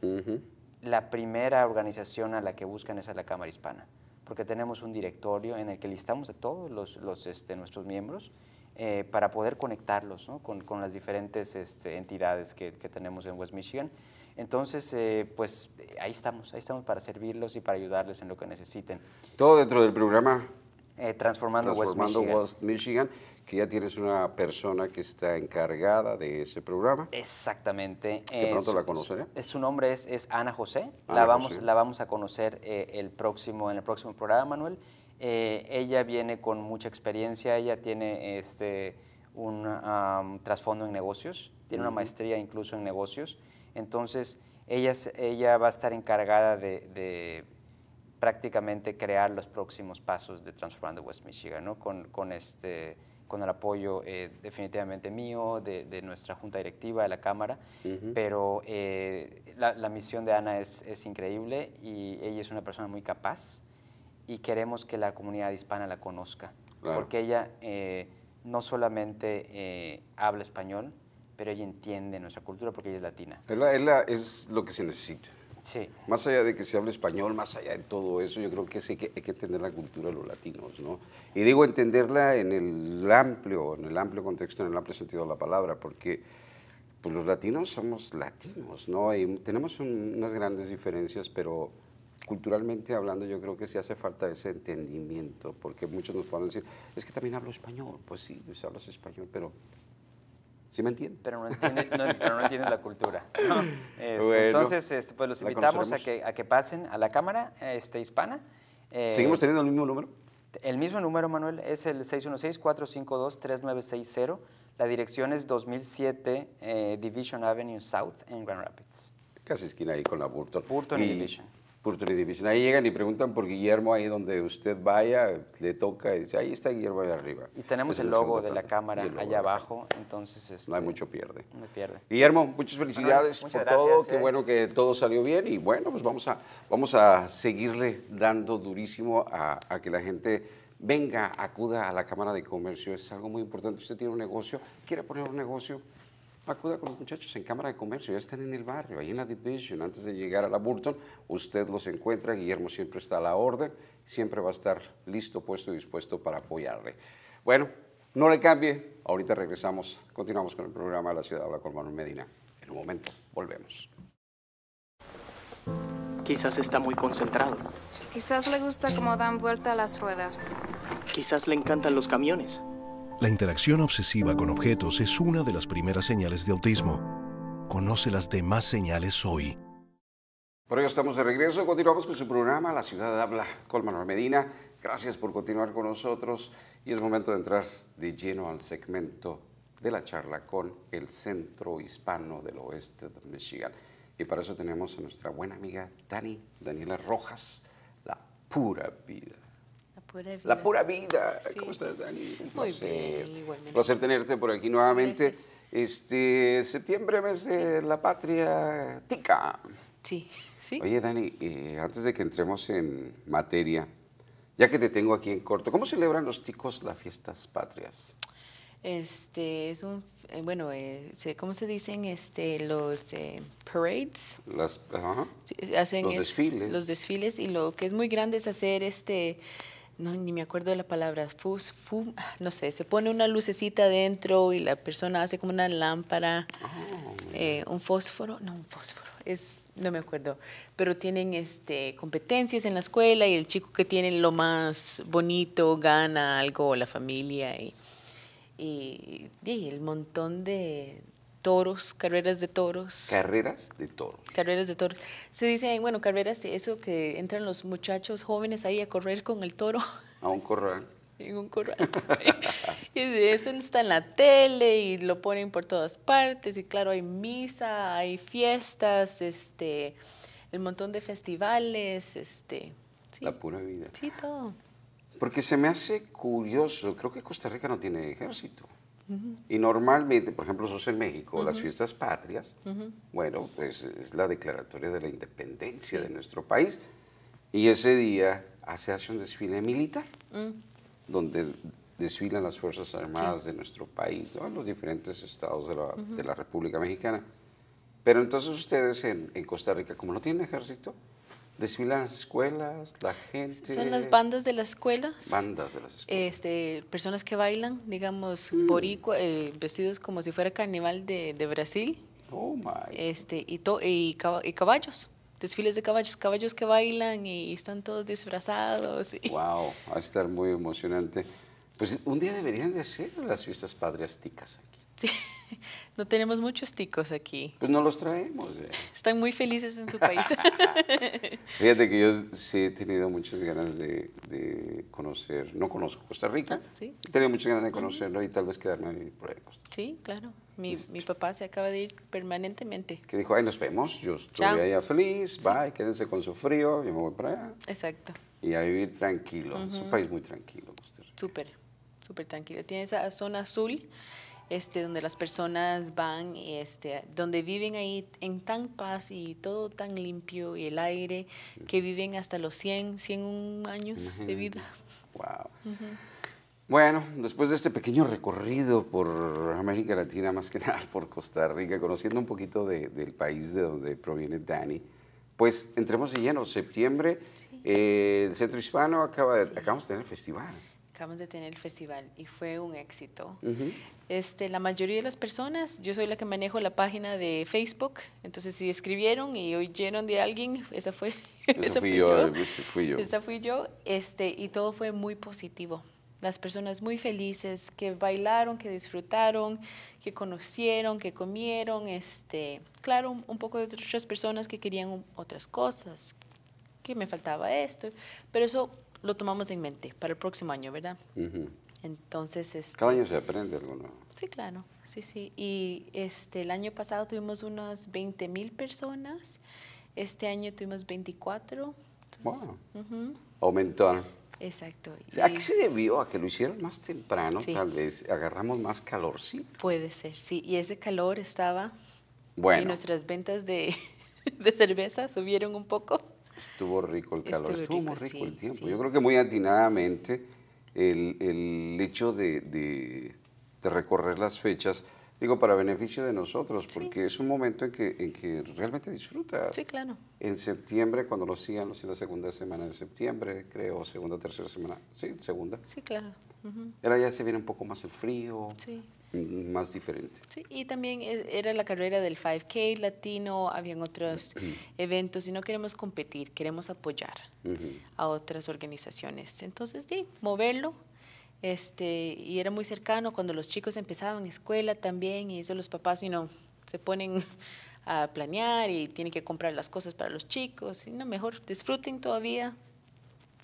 S3: la primera organización a la que buscan es a la Cámara Hispana, porque tenemos un directorio en el que listamos a todos los, los este, nuestros miembros eh, para poder conectarlos ¿no? con, con, las diferentes este, entidades que, que, tenemos en West Michigan. Entonces, eh, pues ahí estamos, ahí estamos para servirlos y para ayudarles en lo que necesiten.
S1: Todo dentro del programa.
S3: Eh, transformando, West,
S1: Michigan. que ya tienes una persona que está encargada de ese programa.
S3: Exactamente. Que pronto la conoceré. Su, nombre es, es Ana José. la, vamos, la vamos a conocer el próximo, en el próximo programa, Manuel. Eh, ella viene con mucha experiencia, ella tiene este, un trasfondo en negocios, tiene una maestría incluso en negocios, entonces ella, ella va a estar encargada de, prácticamente crear los próximos pasos de Transformando West Michigan, ¿no? con, con, este, con el apoyo eh, definitivamente mío, de, nuestra junta directiva, de la Cámara, pero eh, la, la, misión de Ana es, es, increíble y ella es una persona muy capaz y queremos que la comunidad hispana la conozca, porque ella eh, no solamente eh, habla español, pero ella entiende nuestra cultura porque ella es latina.
S1: Es, lo que se necesita. Sí. Más allá de que se hable español, más allá de todo eso, yo creo que sí que hay que entender la cultura de los latinos, ¿no? Y digo entenderla en el amplio, en el amplio contexto, en el amplio sentido de la palabra, porque pues, los latinos somos latinos, ¿no? tenemos unas grandes diferencias, pero culturalmente hablando, yo creo que sí hace falta ese entendimiento, porque muchos nos pueden decir, es que también hablo español. Pues sí, pues hablas español, pero ¿Sí me entienden? Pero no entienden,
S3: la cultura. Este, entonces, este, pues los invitamos a que, a que, pasen a la Cámara este, Hispana. Eh, ¿Seguimos teniendo el mismo número? El mismo número, Manuel, es el 616-452-3960. La dirección es 2007 eh, Division Avenue South en Grand Rapids.
S1: Casi esquina ahí con la Burton. Burton Division por Ahí llegan y preguntan por Guillermo, ahí donde usted vaya, le toca, y dice, ahí está Guillermo ahí arriba. Y tenemos el, logo de la cámara allá
S3: abajo, entonces... no hay este, mucho pierde. No pierde.
S1: Guillermo, muchas felicidades por todo, qué eh. bueno que todo salió bien y bueno, pues vamos a, vamos a seguirle dando durísimo a, a que la gente venga, acuda a la Cámara de Comercio, es algo muy importante. Usted tiene un negocio, quiere poner un negocio, acuda con los muchachos en Cámara de Comercio, ya están en el barrio, ahí en la Division, antes de llegar a la Burton, usted los encuentra, Guillermo siempre está a la orden, siempre va a estar listo, puesto y dispuesto para apoyarle. Bueno, no le cambie, ahorita regresamos, continuamos con el programa de La Ciudad Habla con Manuel Medina. En
S3: un momento, volvemos. Quizás está muy concentrado.
S4: Quizás le gusta cómo dan vuelta las ruedas.
S3: Quizás le encantan los camiones.
S5: La interacción obsesiva con objetos es una de las primeras señales de autismo. Conoce las demás señales hoy.
S1: Por ello estamos de regreso. Continuamos con su programa La Ciudad Habla con Manuel Medina. Gracias por continuar con nosotros y es momento de entrar de lleno al segmento de la charla con el Centro Hispano del Oeste de Michigan. Y para eso tenemos a nuestra buena amiga Dani, Daniela Rojas, la pura vida. La pura vida. ¿Cómo estás, Dani? Muy bien, Un placer tenerte por aquí nuevamente. Este, septiembre, mes de la patria tica. Sí, sí. Oye, Dani, eh, antes de que entremos en materia, ya que te tengo aquí en corto, ¿cómo celebran los ticos las fiestas
S4: patrias? Este, es un, eh, bueno, eh, ¿cómo se dicen? Este, los parades. Las, hacen los desfiles. Los desfiles y lo que es muy grande es hacer este, no, ni me acuerdo de la palabra, fus, fum, ah, no sé, se pone una lucecita adentro y la persona hace como una lámpara, oh. eh, un fósforo, no, un fósforo, es, no me acuerdo, pero tienen este, competencias en la escuela y el chico que tiene lo más bonito gana algo, la familia y, y el montón de, toros, carreras de toros. Carreras de toros. Carreras de toros. Se dice, bueno, carreras, eso que entran los muchachos jóvenes ahí a correr con el toro.
S1: A un corral.
S4: en un corral. y eso está en la tele y lo ponen por todas partes. Y claro, hay misa, hay fiestas, este, el montón de festivales, este.
S1: La pura vida. Sí, todo. Porque se me hace curioso, creo que Costa Rica no tiene ejército. Y normalmente, por ejemplo, sos en México, las fiestas patrias, bueno, pues es la declaratoria de la independencia de nuestro país. Y ese día se hace un desfile militar,
S4: mm.
S1: donde desfilan las Fuerzas Armadas de nuestro país, los diferentes estados de la, República Mexicana. Pero entonces ustedes en, en, Costa Rica, como no tienen ejército, Desfilan las escuelas, la gente. Son las bandas
S4: de las escuelas.
S1: Bandas de las
S4: escuelas. Este, personas que bailan, digamos, mm. boricuas, eh, vestidos como si fuera carnaval de, Brasil. Oh my. Este, y, y, caballos, desfiles de caballos, caballos que bailan y, están todos disfrazados.
S1: Wow, va a estar muy emocionante. Pues un día deberían de hacer las fiestas ticas aquí. Sí.
S4: no tenemos muchos ticos aquí. Pues
S1: no los traemos. Eh.
S4: Están muy felices en su país.
S1: Fíjate que yo sí he tenido muchas ganas de, conocer, no conozco Costa Rica. Ah, sí. He tenido muchas ganas de conocerlo y tal vez quedarme a vivir por ahí.
S4: Sí, claro. Mi, mi, papá se acaba de ir permanentemente.
S1: Que dijo, ahí nos vemos, yo estoy allá feliz, bye, quédense con su frío, yo me voy para allá. Exacto. Y a vivir tranquilo, es un país muy tranquilo.
S4: Súper, súper tranquilo. Tiene esa zona azul este, donde las personas van, este, donde viven ahí en tan paz y todo tan limpio y el aire, que viven hasta los 100, 101 años de vida. Wow.
S1: Bueno, después de este pequeño recorrido por América Latina, más que nada por Costa Rica, conociendo un poquito del país de donde proviene Dani, pues entremos en lleno. Septiembre, eh, el Centro Hispano acaba de, acabamos de tener el festival
S4: acabamos de tener el festival y fue un éxito. este, la mayoría de las personas, yo soy la que manejo la página de Facebook, entonces si escribieron y oyeron de alguien, esa fue esa, fui, yo, fui, yo, Esa fui yo, este, y todo fue muy positivo. Las personas muy felices, que bailaron, que disfrutaron, que conocieron, que comieron, este, claro, un poco de otras personas que querían otras cosas, que me faltaba esto, pero eso lo tomamos en mente para el próximo año, ¿verdad? Entonces,
S1: este, cada año se aprende nuevo?
S4: Sí, claro, sí, sí. Y este, el año pasado tuvimos unas 20 mil personas, este año tuvimos 24. wow.
S1: Aumentó. Exacto. ¿A qué se debió? ¿A que lo hicieron más temprano? Tal vez agarramos más calorcito.
S4: Puede ser, sí. Y ese calor estaba... Bueno. Y nuestras ventas de, de cerveza subieron un poco.
S1: Estuvo rico el calor, estuvo, rico, muy rico el tiempo. Yo creo que muy atinadamente el, el hecho de, de recorrer las fechas digo, para beneficio de nosotros, porque es un momento en que, en que realmente disfrutas. Sí, claro. En septiembre, cuando lo sigan, lo sigan la segunda semana de septiembre, creo, segunda, tercera semana, sí, segunda. Sí, claro. Era ya se viene un poco más el frío. Mm, más diferente.
S4: Sí, y también eh, era la carrera del 5K latino, habían otros eventos y no queremos competir, queremos apoyar a otras organizaciones. Entonces, sí, moverlo, este, y era muy cercano cuando los chicos empezaban escuela también, y eso los papás, y no, se ponen a planear y tienen que comprar las cosas para los chicos. Y mejor disfruten todavía,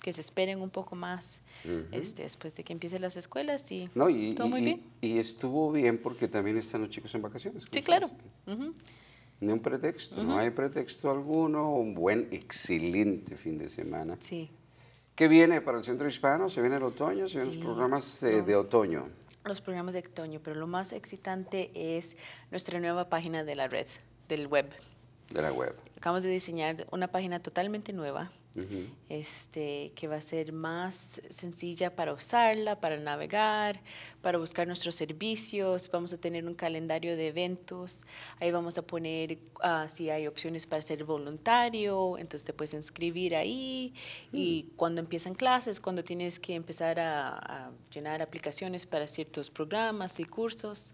S4: que se esperen un poco más este, después de que empiecen las escuelas y
S1: todo muy bien. Y, estuvo bien porque también están los chicos en vacaciones.
S4: Sí, claro. ni
S1: No un pretexto, no hay pretexto alguno, un buen, excelente fin de semana. Sí. ¿Qué viene para el Centro Hispano? ¿Se viene el otoño? ¿Se vienen los programas eh, de otoño?
S4: Los programas de otoño, pero lo más excitante es nuestra nueva página de la red, del web. De la web. Acabamos de diseñar una página totalmente nueva este, que va a ser más sencilla para usarla, para navegar, para buscar nuestros servicios. Vamos a tener un calendario de eventos. Ahí vamos a poner ah, si hay opciones para ser voluntario, entonces te puedes inscribir ahí. Mm. Y cuando empiezan clases, cuando tienes que empezar a, llenar aplicaciones para ciertos programas y cursos.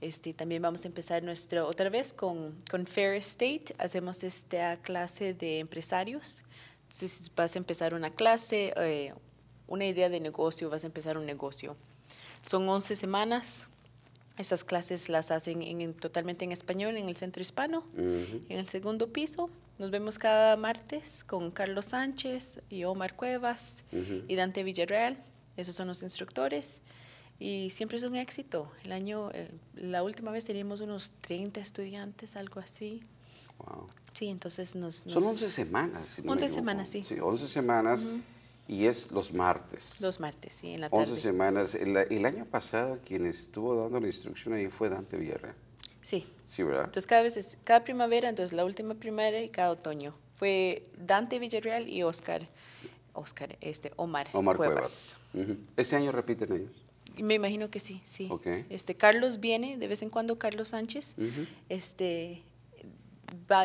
S4: Este, también vamos a empezar nuestro, otra vez con, con Fair State Hacemos esta clase de empresarios si vas a empezar una clase, eh, una idea de negocio, vas a empezar un negocio. Son 11 semanas. Esas clases las hacen en, totalmente en español en el Centro Hispano, en el segundo piso. Nos vemos cada martes con Carlos Sánchez y Omar Cuevas y Dante Villarreal. Esos son los instructores y siempre es un éxito. El año, eh, la última vez teníamos unos 30 estudiantes, algo así. Wow. Sí, entonces nos... Son 11
S1: semanas. 11 semanas, sí. Sí, 11 semanas. Y es los martes. Los martes, sí, en la tarde. 11 semanas. El, año pasado quien estuvo dando la instrucción ahí fue Dante Villarreal. Sí. Sí, ¿verdad? Entonces
S4: cada vez, es, cada primavera, entonces la última primavera y cada otoño. Fue Dante Villarreal y Oscar, Oscar, este, Omar, Omar Cuevas.
S1: ¿Este año repiten ellos?
S4: Me imagino que sí, sí. Este, Carlos viene, de vez en cuando Carlos Sánchez, este,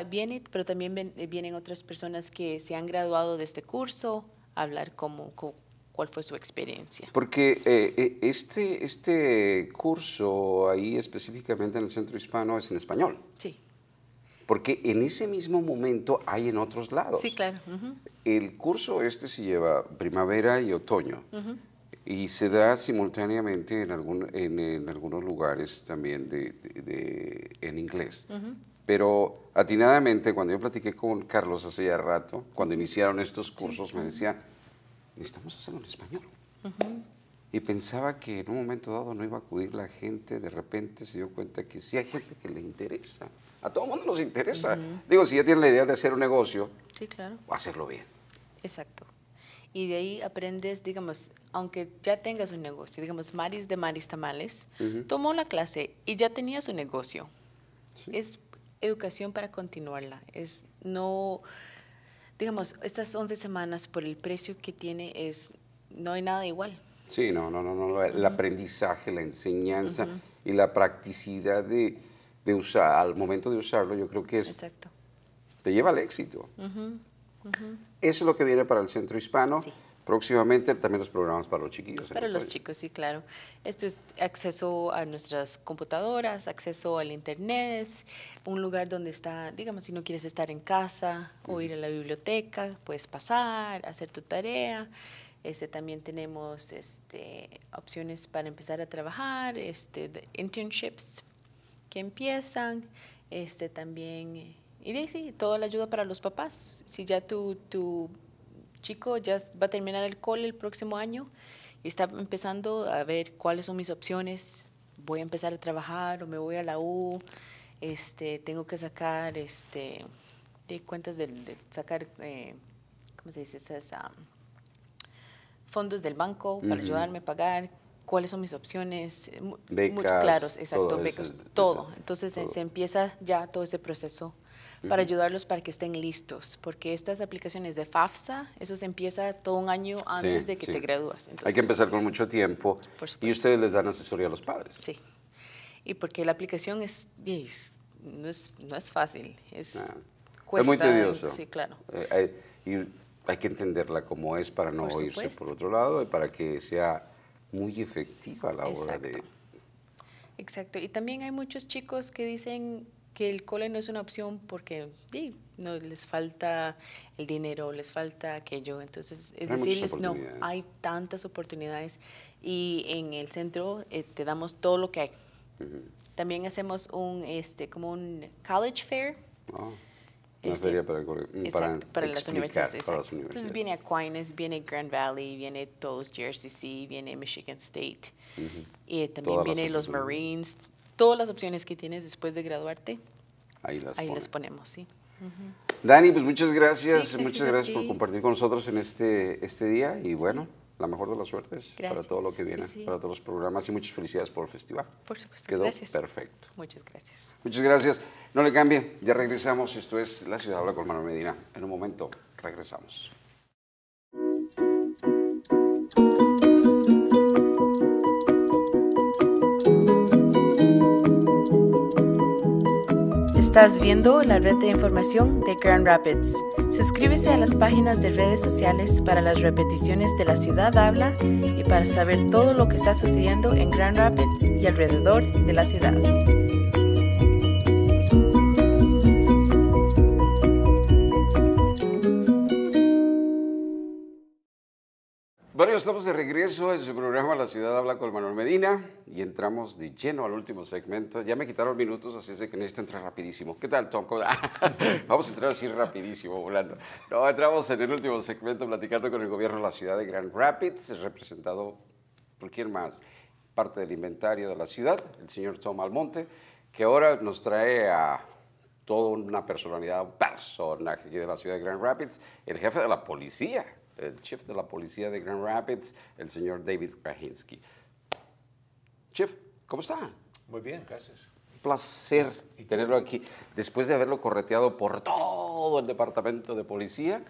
S4: viene, pero también eh, vienen otras personas que se han graduado de este curso a hablar cómo, cuál fue su experiencia.
S1: Porque eh, eh, este, este curso ahí específicamente en el Centro Hispano es en español. Sí. Porque en ese mismo momento hay en otros lados. Sí, claro. El curso este se lleva primavera y otoño. Y se da simultáneamente en, algún, en, en algunos lugares también de, de, en inglés. Pero atinadamente, cuando yo platiqué con Carlos hace ya rato, cuando iniciaron estos cursos, me decía, necesitamos hacerlo en español. Y pensaba que en un momento dado no iba a acudir la gente, de repente se dio cuenta que sí hay gente que le interesa. A todo mundo nos interesa. Digo, si ya tienen la idea de hacer un negocio, sí, claro. hacerlo bien.
S4: Exacto. Y de ahí aprendes, digamos, aunque ya tengas un negocio, digamos, Maris de Maris Tamales, tomó la clase y ya tenía su negocio. Sí. Es educación para continuarla. Es no, digamos, estas 11 semanas por el precio que tiene es, no hay nada igual.
S1: Sí, no, no, no, no. el aprendizaje, la enseñanza y la practicidad de, usar, al momento de usarlo, yo creo que es... Exacto. Te lleva al éxito.
S4: Eso
S1: es lo que viene para el centro hispano próximamente también los programas para los chiquillos. Para los
S4: chicos, sí, claro. Esto es acceso a nuestras computadoras, acceso al internet, un lugar donde está, digamos, si no quieres estar en casa o ir a la biblioteca, puedes pasar, hacer tu tarea. Este, también tenemos este, opciones para empezar a trabajar, este, internships que empiezan, este, también, y sí, toda la ayuda para los papás. Si ya tu, tu chico ya va a terminar el cole el próximo año y está empezando a ver cuáles son mis opciones. Voy a empezar a trabajar o me voy a la U, este, tengo que sacar este, de cuentas de, sacar, eh, ¿cómo se dice? Ah, fondos del banco para ayudarme a pagar, cuáles son mis opciones, muy claros, exacto, todo todo. Entonces se empieza ya todo ese proceso para ayudarlos para que estén listos, porque estas aplicaciones de FAFSA, eso se empieza todo un año antes de que te gradúas. Hay que empezar
S1: con mucho tiempo y ustedes les dan asesoría a los
S4: padres. Sí, y porque la aplicación es, no, es, no fácil, es... Ah, muy tedioso. Sí, claro.
S1: Eh, y hay que entenderla como es para no irse por otro lado y para que sea muy efectiva la hora de...
S4: Exacto. Y también hay muchos chicos que dicen, que el cole no es una opción porque no les falta el dinero, les falta aquello. Entonces, es decir, decirles, no, hay tantas oportunidades y en el centro eh, te damos todo lo que hay. También hacemos un, este, como un college fair. Ah, una este, feria para, mm, para, exacto, para, las universidades, Entonces viene Aquinas, viene Grand Valley, viene todos JRCC, viene Michigan State. Y también viene los Marines, todas las opciones que tienes después de graduarte, ahí las, ahí ponemos, sí.
S1: Dani, pues muchas gracias, muchas gracias por compartir con nosotros en este, este día y bueno, la mejor de las suertes para todo lo que viene, para todos los programas y muchas felicidades por el festival. Por supuesto, perfecto. Muchas gracias. Muchas gracias. No le cambie, ya regresamos. Esto es La Ciudad Habla con Manuel Medina. En un momento, regresamos.
S4: Estás viendo la red de información de Grand Rapids. Suscríbese a las páginas de redes sociales para las repeticiones de la ciudad habla y para saber todo lo que está sucediendo en Grand Rapids y alrededor de la ciudad.
S1: estamos de regreso en su programa La Ciudad Habla con Manuel Medina y entramos de lleno al último segmento. Ya me quitaron minutos, así es que necesito entrar rapidísimo. ¿Qué tal, Tom? Vamos a entrar así rapidísimo, volando. No, entramos en el último segmento platicando con el gobierno de la ciudad de Grand Rapids, representado por quién más, parte del inventario de la ciudad, el señor Tom Almonte, que ahora nos trae a toda una personalidad, un personaje de la ciudad de Grand Rapids, el jefe de la policía el chef de la policía de Grand Rapids, el señor David Krahinsky.
S6: Chef, ¿cómo está? Muy bien, gracias.
S1: Un placer tenerlo aquí. Después de haberlo correteado por todo el departamento de policía,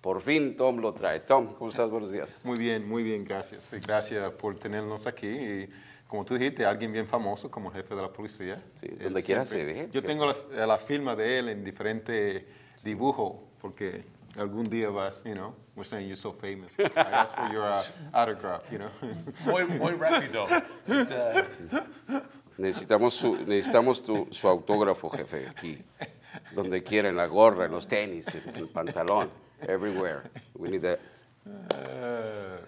S1: por fin Tom lo trae. Tom, ¿cómo estás? Buenos días.
S2: Muy bien, muy bien, gracias. Gracias por tenernos aquí. Y como tú dijiste, alguien bien famoso como jefe de la policía. Sí, donde quiera se ve. Yo tengo la, la, firma de él en diferente dibujo porque algún día vas, you know, we're saying you're so famous. I asked for your uh, autograph, you know. muy, muy rápido. uh...
S1: Necesitamos, su, necesitamos tu, su autógrafo, jefe, aquí. Donde quiera, en la gorra, en los tenis, en el pantalón, everywhere. We need that. Uh...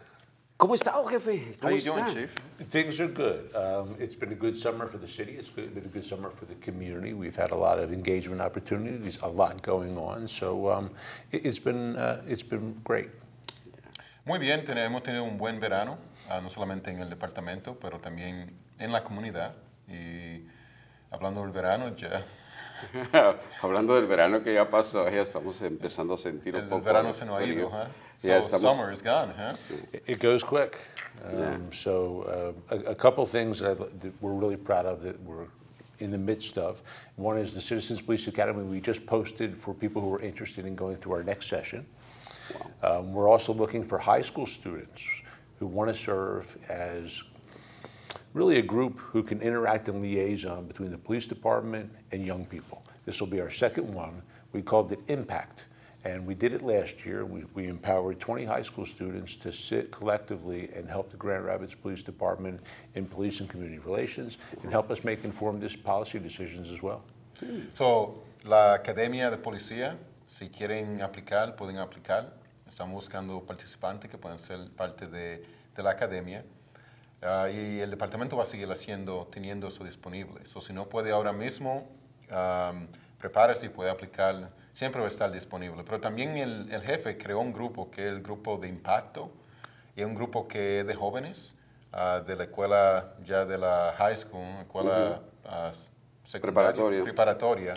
S1: ¿Cómo está, oh, jefe?
S6: ¿Cómo How you doing, Chief? Things are good. Um, it's been a good summer for the city. It's good, been a good summer for the community. We've had a lot of engagement opportunities, a lot going on. So um, it, has been, uh, it's been great.
S2: Muy bien, hemos tenido un buen verano, uh, no solamente en el departamento, pero también en la comunidad. Y hablando del verano, ya
S1: Hablando del verano que ya pasó, ya estamos empezando a sentir un poco. El verano se ha ido, ¿eh? So
S6: summer is gone, huh? ¿eh? It goes quick. Um, yeah. So uh, a, a, couple things that, I, that we're really proud of that we're in the midst of. One is the Citizens Police Academy we just posted for people who are interested in going through our next session. Wow. Um, we're also looking for high school students who want to serve as really a group who can interact and liaison between the police department and young people. This will be our second one. We called it Impact. And we did it last year. We, we, empowered 20 high school students to sit collectively and help the Grand Rapids Police Department in police and community relations and help us make informed policy decisions as well. So,
S2: la Academia de Policía, si quieren aplicar, pueden aplicar. Estamos buscando participantes que puedan ser parte de, de la academia. Ah, y el departamento va a seguir haciendo, teniendo eso disponible. si no puede ahora mismo, prepárese y puede aplicar, siempre va a estar disponible. Pero también el, jefe creó un grupo que es el grupo de impacto, y un grupo que de jóvenes ah, de la escuela, ya de la high school, escuela ah, preparatoria. preparatoria.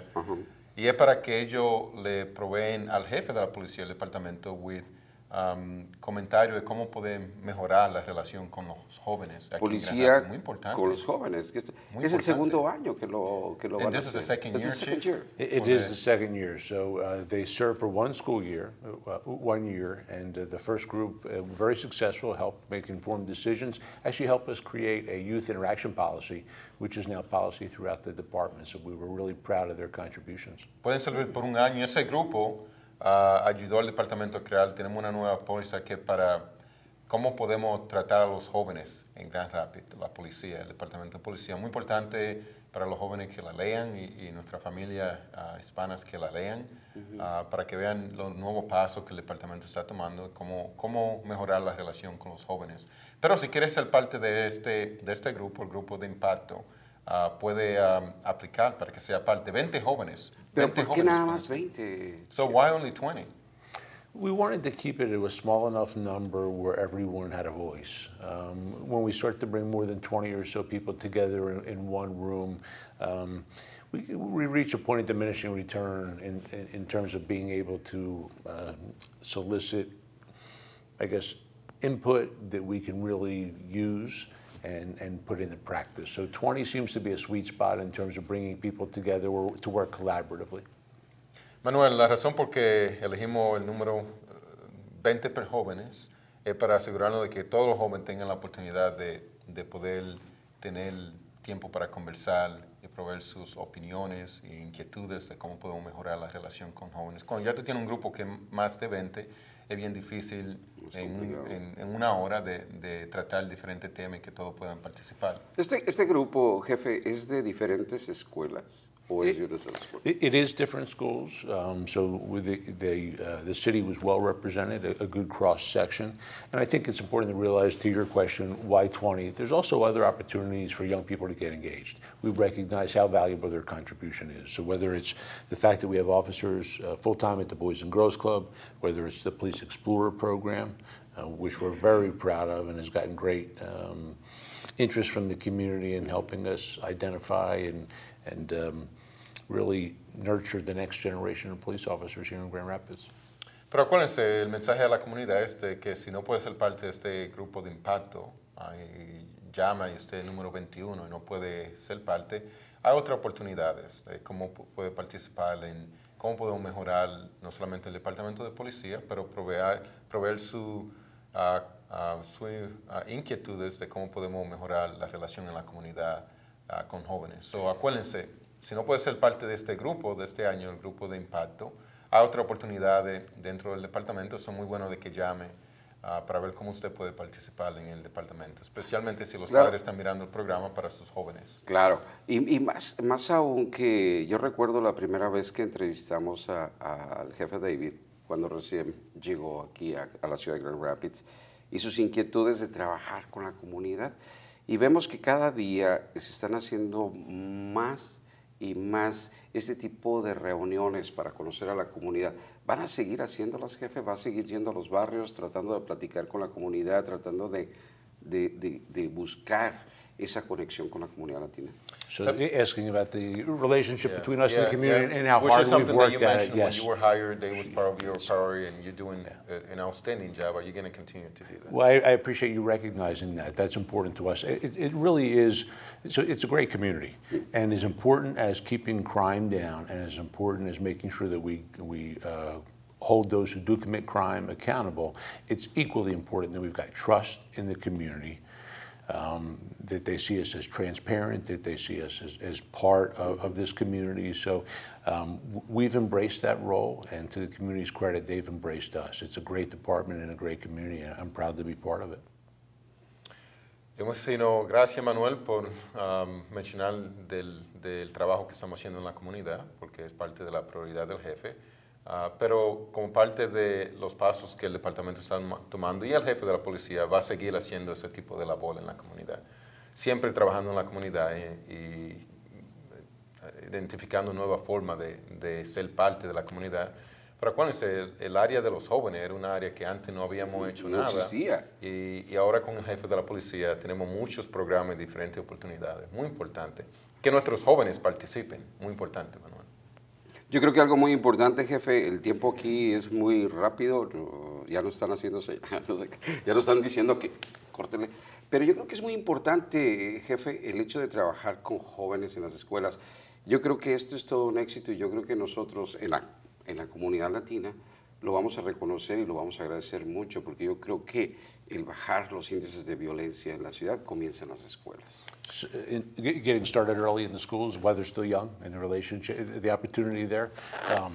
S2: Y es para que ellos le proveen al jefe de la policía, del departamento, with um, comentario de cómo pueden mejorar la relación con los jóvenes. Aquí Policía Granada, muy importante. con los
S6: jóvenes. es, el segundo año que lo que lo van this a is the second year. It, is the second year. So uh, they serve for one school year, uh, uh, one year, and the first group very successful, helped make informed decisions. Actually, helped us create a youth interaction policy, which is now policy throughout the department. So we were really proud of their contributions.
S2: Pueden servir por un año ese grupo. Ah, ayudó al departamento a crear, tenemos una nueva póliza que para cómo podemos tratar a los jóvenes en Grand Rapids, la policía, el departamento de policía. Muy importante para los jóvenes que la lean y, nuestra familia ah, hispanas que la lean, ah, para que vean los nuevos pasos que el departamento está tomando, cómo, cómo mejorar la relación con los jóvenes. Pero si quieres ser parte de este, de este grupo, el grupo de impacto, uh, puede um, aplicar para que sea parte. 20 jóvenes. 20 Pero ¿por qué nada más 20? So why only 20?
S6: We wanted to keep it to a small enough number where everyone had a voice. Um, when we start to bring more than 20 or so people together in, in one room, um, we, we, reach a point of diminishing return in, in, in terms of being able to uh, solicit, I guess, input that we can really use. and, and put into practice. So 20 seems to be a sweet spot in terms of bringing people together to work collaboratively.
S2: Manuel, la razón por que elegimos el número 20 eh, per jóvenes es para asegurarnos de que todos los jóvenes tengan la oportunidad de, poder tener tiempo para conversar y proveer sus opiniones e inquietudes de cómo podemos mejorar la relación con jóvenes. Cuando ya te tiene un grupo que más de 20, es bien difícil en, en, en, una hora de, de, tratar diferente tema y que todos puedan participar.
S1: Este, este grupo, jefe, es de diferentes escuelas. is
S2: eh,
S6: it, it is different schools. Um, so the, the, uh, the city was well represented, a, a, good cross section. And I think it's important to realize, to your question, why 20? There's also other opportunities for young people to get engaged. We recognize how valuable their contribution is. So whether it's the fact that we have officers uh, full time at the Boys and Girls Club, whether it's the Police Explorer program, uh, which we're very proud of and has gotten great um, interest from the community in helping us identify and, and um, really nurture the next generation of police officers here in Grand Rapids.
S2: Pero acuérdense, el mensaje a la comunidad es de que si no puede ser parte de este grupo de impacto, ahí llama y usted es número 21 y no puede ser parte, hay otras oportunidades, eh, cómo puede participar en cómo podemos mejorar no solamente el departamento de policía, pero proveer, proveer su, ah, ah, ah, inquietudes de cómo podemos mejorar la relación en la comunidad con jóvenes. So, acuérdense, si no puede ser parte de este grupo de este año, el grupo de impacto, hay otra oportunidad dentro del departamento, son muy buenos de que llame Ah, para ver cómo usted puede participar en el departamento, especialmente si los padres están mirando el programa para sus jóvenes.
S1: Claro, y, más, más aún que yo recuerdo la primera vez que entrevistamos al jefe David, cuando recién llegó aquí a, a la ciudad de Grand Rapids, y sus inquietudes de trabajar con la comunidad. Y vemos que cada día se están haciendo más y más este tipo de reuniones para conocer a la comunidad van a seguir haciendo las jefes, va a seguir yendo a los barrios, tratando de platicar con la comunidad, tratando de buscar esa conexión con la comunidad latina.
S6: So, so asking about the relationship yeah, between us yeah, and the community yeah. and how Which hard we've worked at it. Yes. When you were
S2: hired, they was part of your priority, and you're doing an outstanding job. Are you going to continue to do
S6: that? Well, I, I appreciate you recognizing that. That's important to us. It, it really is. So it's a great community, hmm. and as important as keeping crime down, and as important as making sure that we we. Uh, hold those who do commit crime accountable, it's equally important that we've got trust in the community, um, that they see us as transparent, that they see us as, as part of, of, this community. So um, we've embraced that role, and to the community's credit, they've embraced us. It's a great department and a great community, and I'm proud to be part of it.
S2: Hemos sino, gracias Manuel por um, mencionar del, del trabajo que estamos haciendo en la comunidad, porque es parte de la prioridad del jefe. Ah, pero como parte de los pasos que el departamento está tomando y el jefe de la policía va a seguir haciendo ese tipo de labor en la comunidad. Siempre trabajando en la comunidad y, eh, identificando nueva forma de, ser parte de la comunidad. Para cuál el, el, área de los jóvenes era un área que antes no habíamos hecho nada. Y, y, ahora con el jefe de la policía tenemos muchos programas y diferentes oportunidades. Muy importante. Que nuestros jóvenes participen. Muy importante, Manuel.
S1: Yo creo que algo muy importante, jefe, el tiempo aquí es muy rápido, ya no están haciendo, ya no están diciendo que córtele. Pero yo creo que es muy importante, jefe, el hecho de trabajar con jóvenes en las escuelas. Yo creo que esto es todo un éxito y yo creo que nosotros en la, en la comunidad latina lo vamos a reconocer y lo vamos a agradecer mucho porque yo creo que el bajar los índices de violencia en la ciudad comienza en las escuelas.
S6: So, eh, in, getting started early in the schools while they're still young and the relationship, the opportunity there. Um,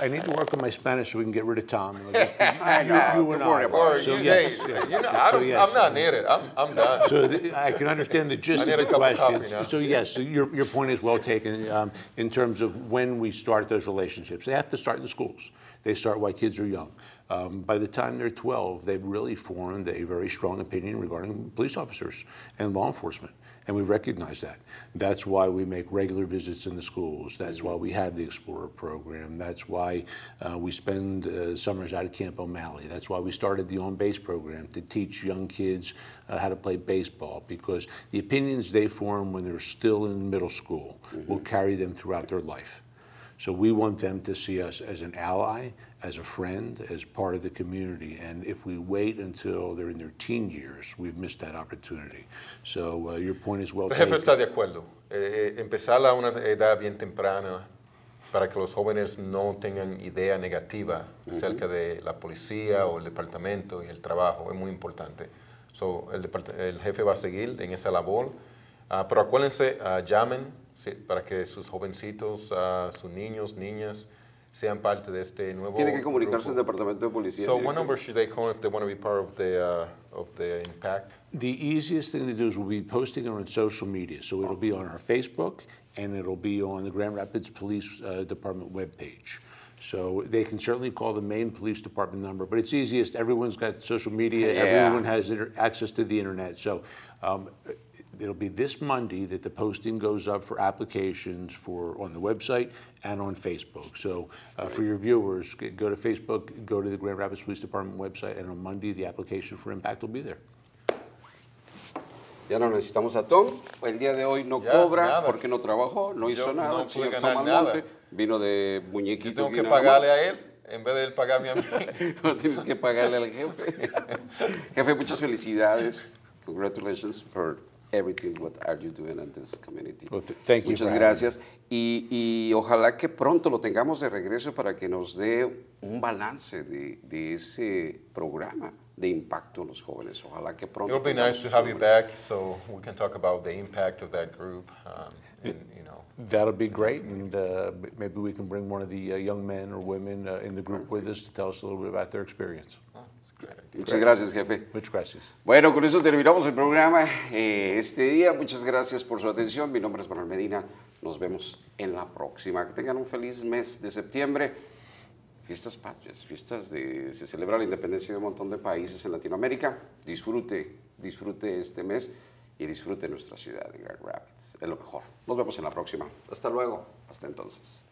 S6: I, need to work on my Spanish so we can get rid of Tom. I know. You, and I. so yes, I am
S2: not needed. I'm, I'm done. So the, I can understand the gist of the questions. Of so yes,
S6: so your, your point is well taken um, in terms of when we start those relationships. They have to start in the schools. They start while kids are young. Um, by the time they're 12, they've really formed a very strong opinion regarding police officers and law enforcement. And we recognize that. That's why we make regular visits in the schools. That's why we have the Explorer program. That's why uh, we spend uh, summers out at Camp O'Malley. That's why we started the On Base program to teach young kids uh, how to play baseball because the opinions they form when they're still in middle school mm -hmm. will carry them throughout their life. So we want them to see us as an ally, as a friend, as part of the community. And if we wait until they're in their teen years, we've missed that opportunity. So uh, your point is well taken. jefe está de
S2: acuerdo. Eh, eh, empezar a una edad bien temprana para que los jóvenes no tengan idea negativa uh -huh. acerca de la policía o el departamento y el trabajo. Es muy importante. So, el, el jefe va a seguir en esa labor. Uh, pero acuérdense, ah, llamen, para que sus jovencitos, uh, sus niños, niñas, sean parte de este nuevo que comunicarse
S1: al departamento de policía. So what number
S2: should they call if they want to be part of the uh, of the
S6: impact? The easiest thing to do is we'll be posting it on social media. So it'll be on our Facebook and it'll be on the Grand Rapids Police uh, Department webpage. So they can certainly call the main police department number, but it's easiest. Everyone's got social media. Yeah. Everyone has access to the internet. So um, it'll be this Monday that the posting goes up for applications for on the website and on Facebook. So uh, for your viewers, go to Facebook, go to the Grand Rapids Police Department website, and on Monday the application for Impact will be there. Ya no necesitamos a
S1: Tom. El día de hoy no yeah, cobra nada. porque no trabajó, no hizo Yo nada. No Vino de muñequito. Yo tengo que pagarle a
S2: él en vez de él pagarme a mí.
S1: tienes que pagarle al jefe. jefe, muchas felicidades. Congratulations por everything what are you doing in this community. thank you Muchas gracias y, y, ojalá que pronto lo tengamos de regreso para que nos dé un balance de, de ese programa
S6: de impacto en los jóvenes. Ojalá que pronto. It
S2: would be nice to have you back so we can talk about the impact of that group um,
S6: That'll be great, and uh, maybe we can bring one of the uh, young men or women uh, in the group with us to tell us a little bit about their experience. Ah, Muchas gracias, jefe. Muchas gracias.
S1: Bueno, con eso terminamos el programa eh, este día. Muchas gracias por su atención. Mi nombre es Manuel Medina. Nos vemos en la próxima. Que tengan un feliz mes de septiembre. Fiestas patrias, fiestas de... Se celebra la independencia de un montón de países en Latinoamérica. Disfrute, disfrute este mes y disfrute nuestra ciudad de Grand Rapids. Es lo mejor. Nos vemos en la próxima. Hasta luego. Hasta entonces.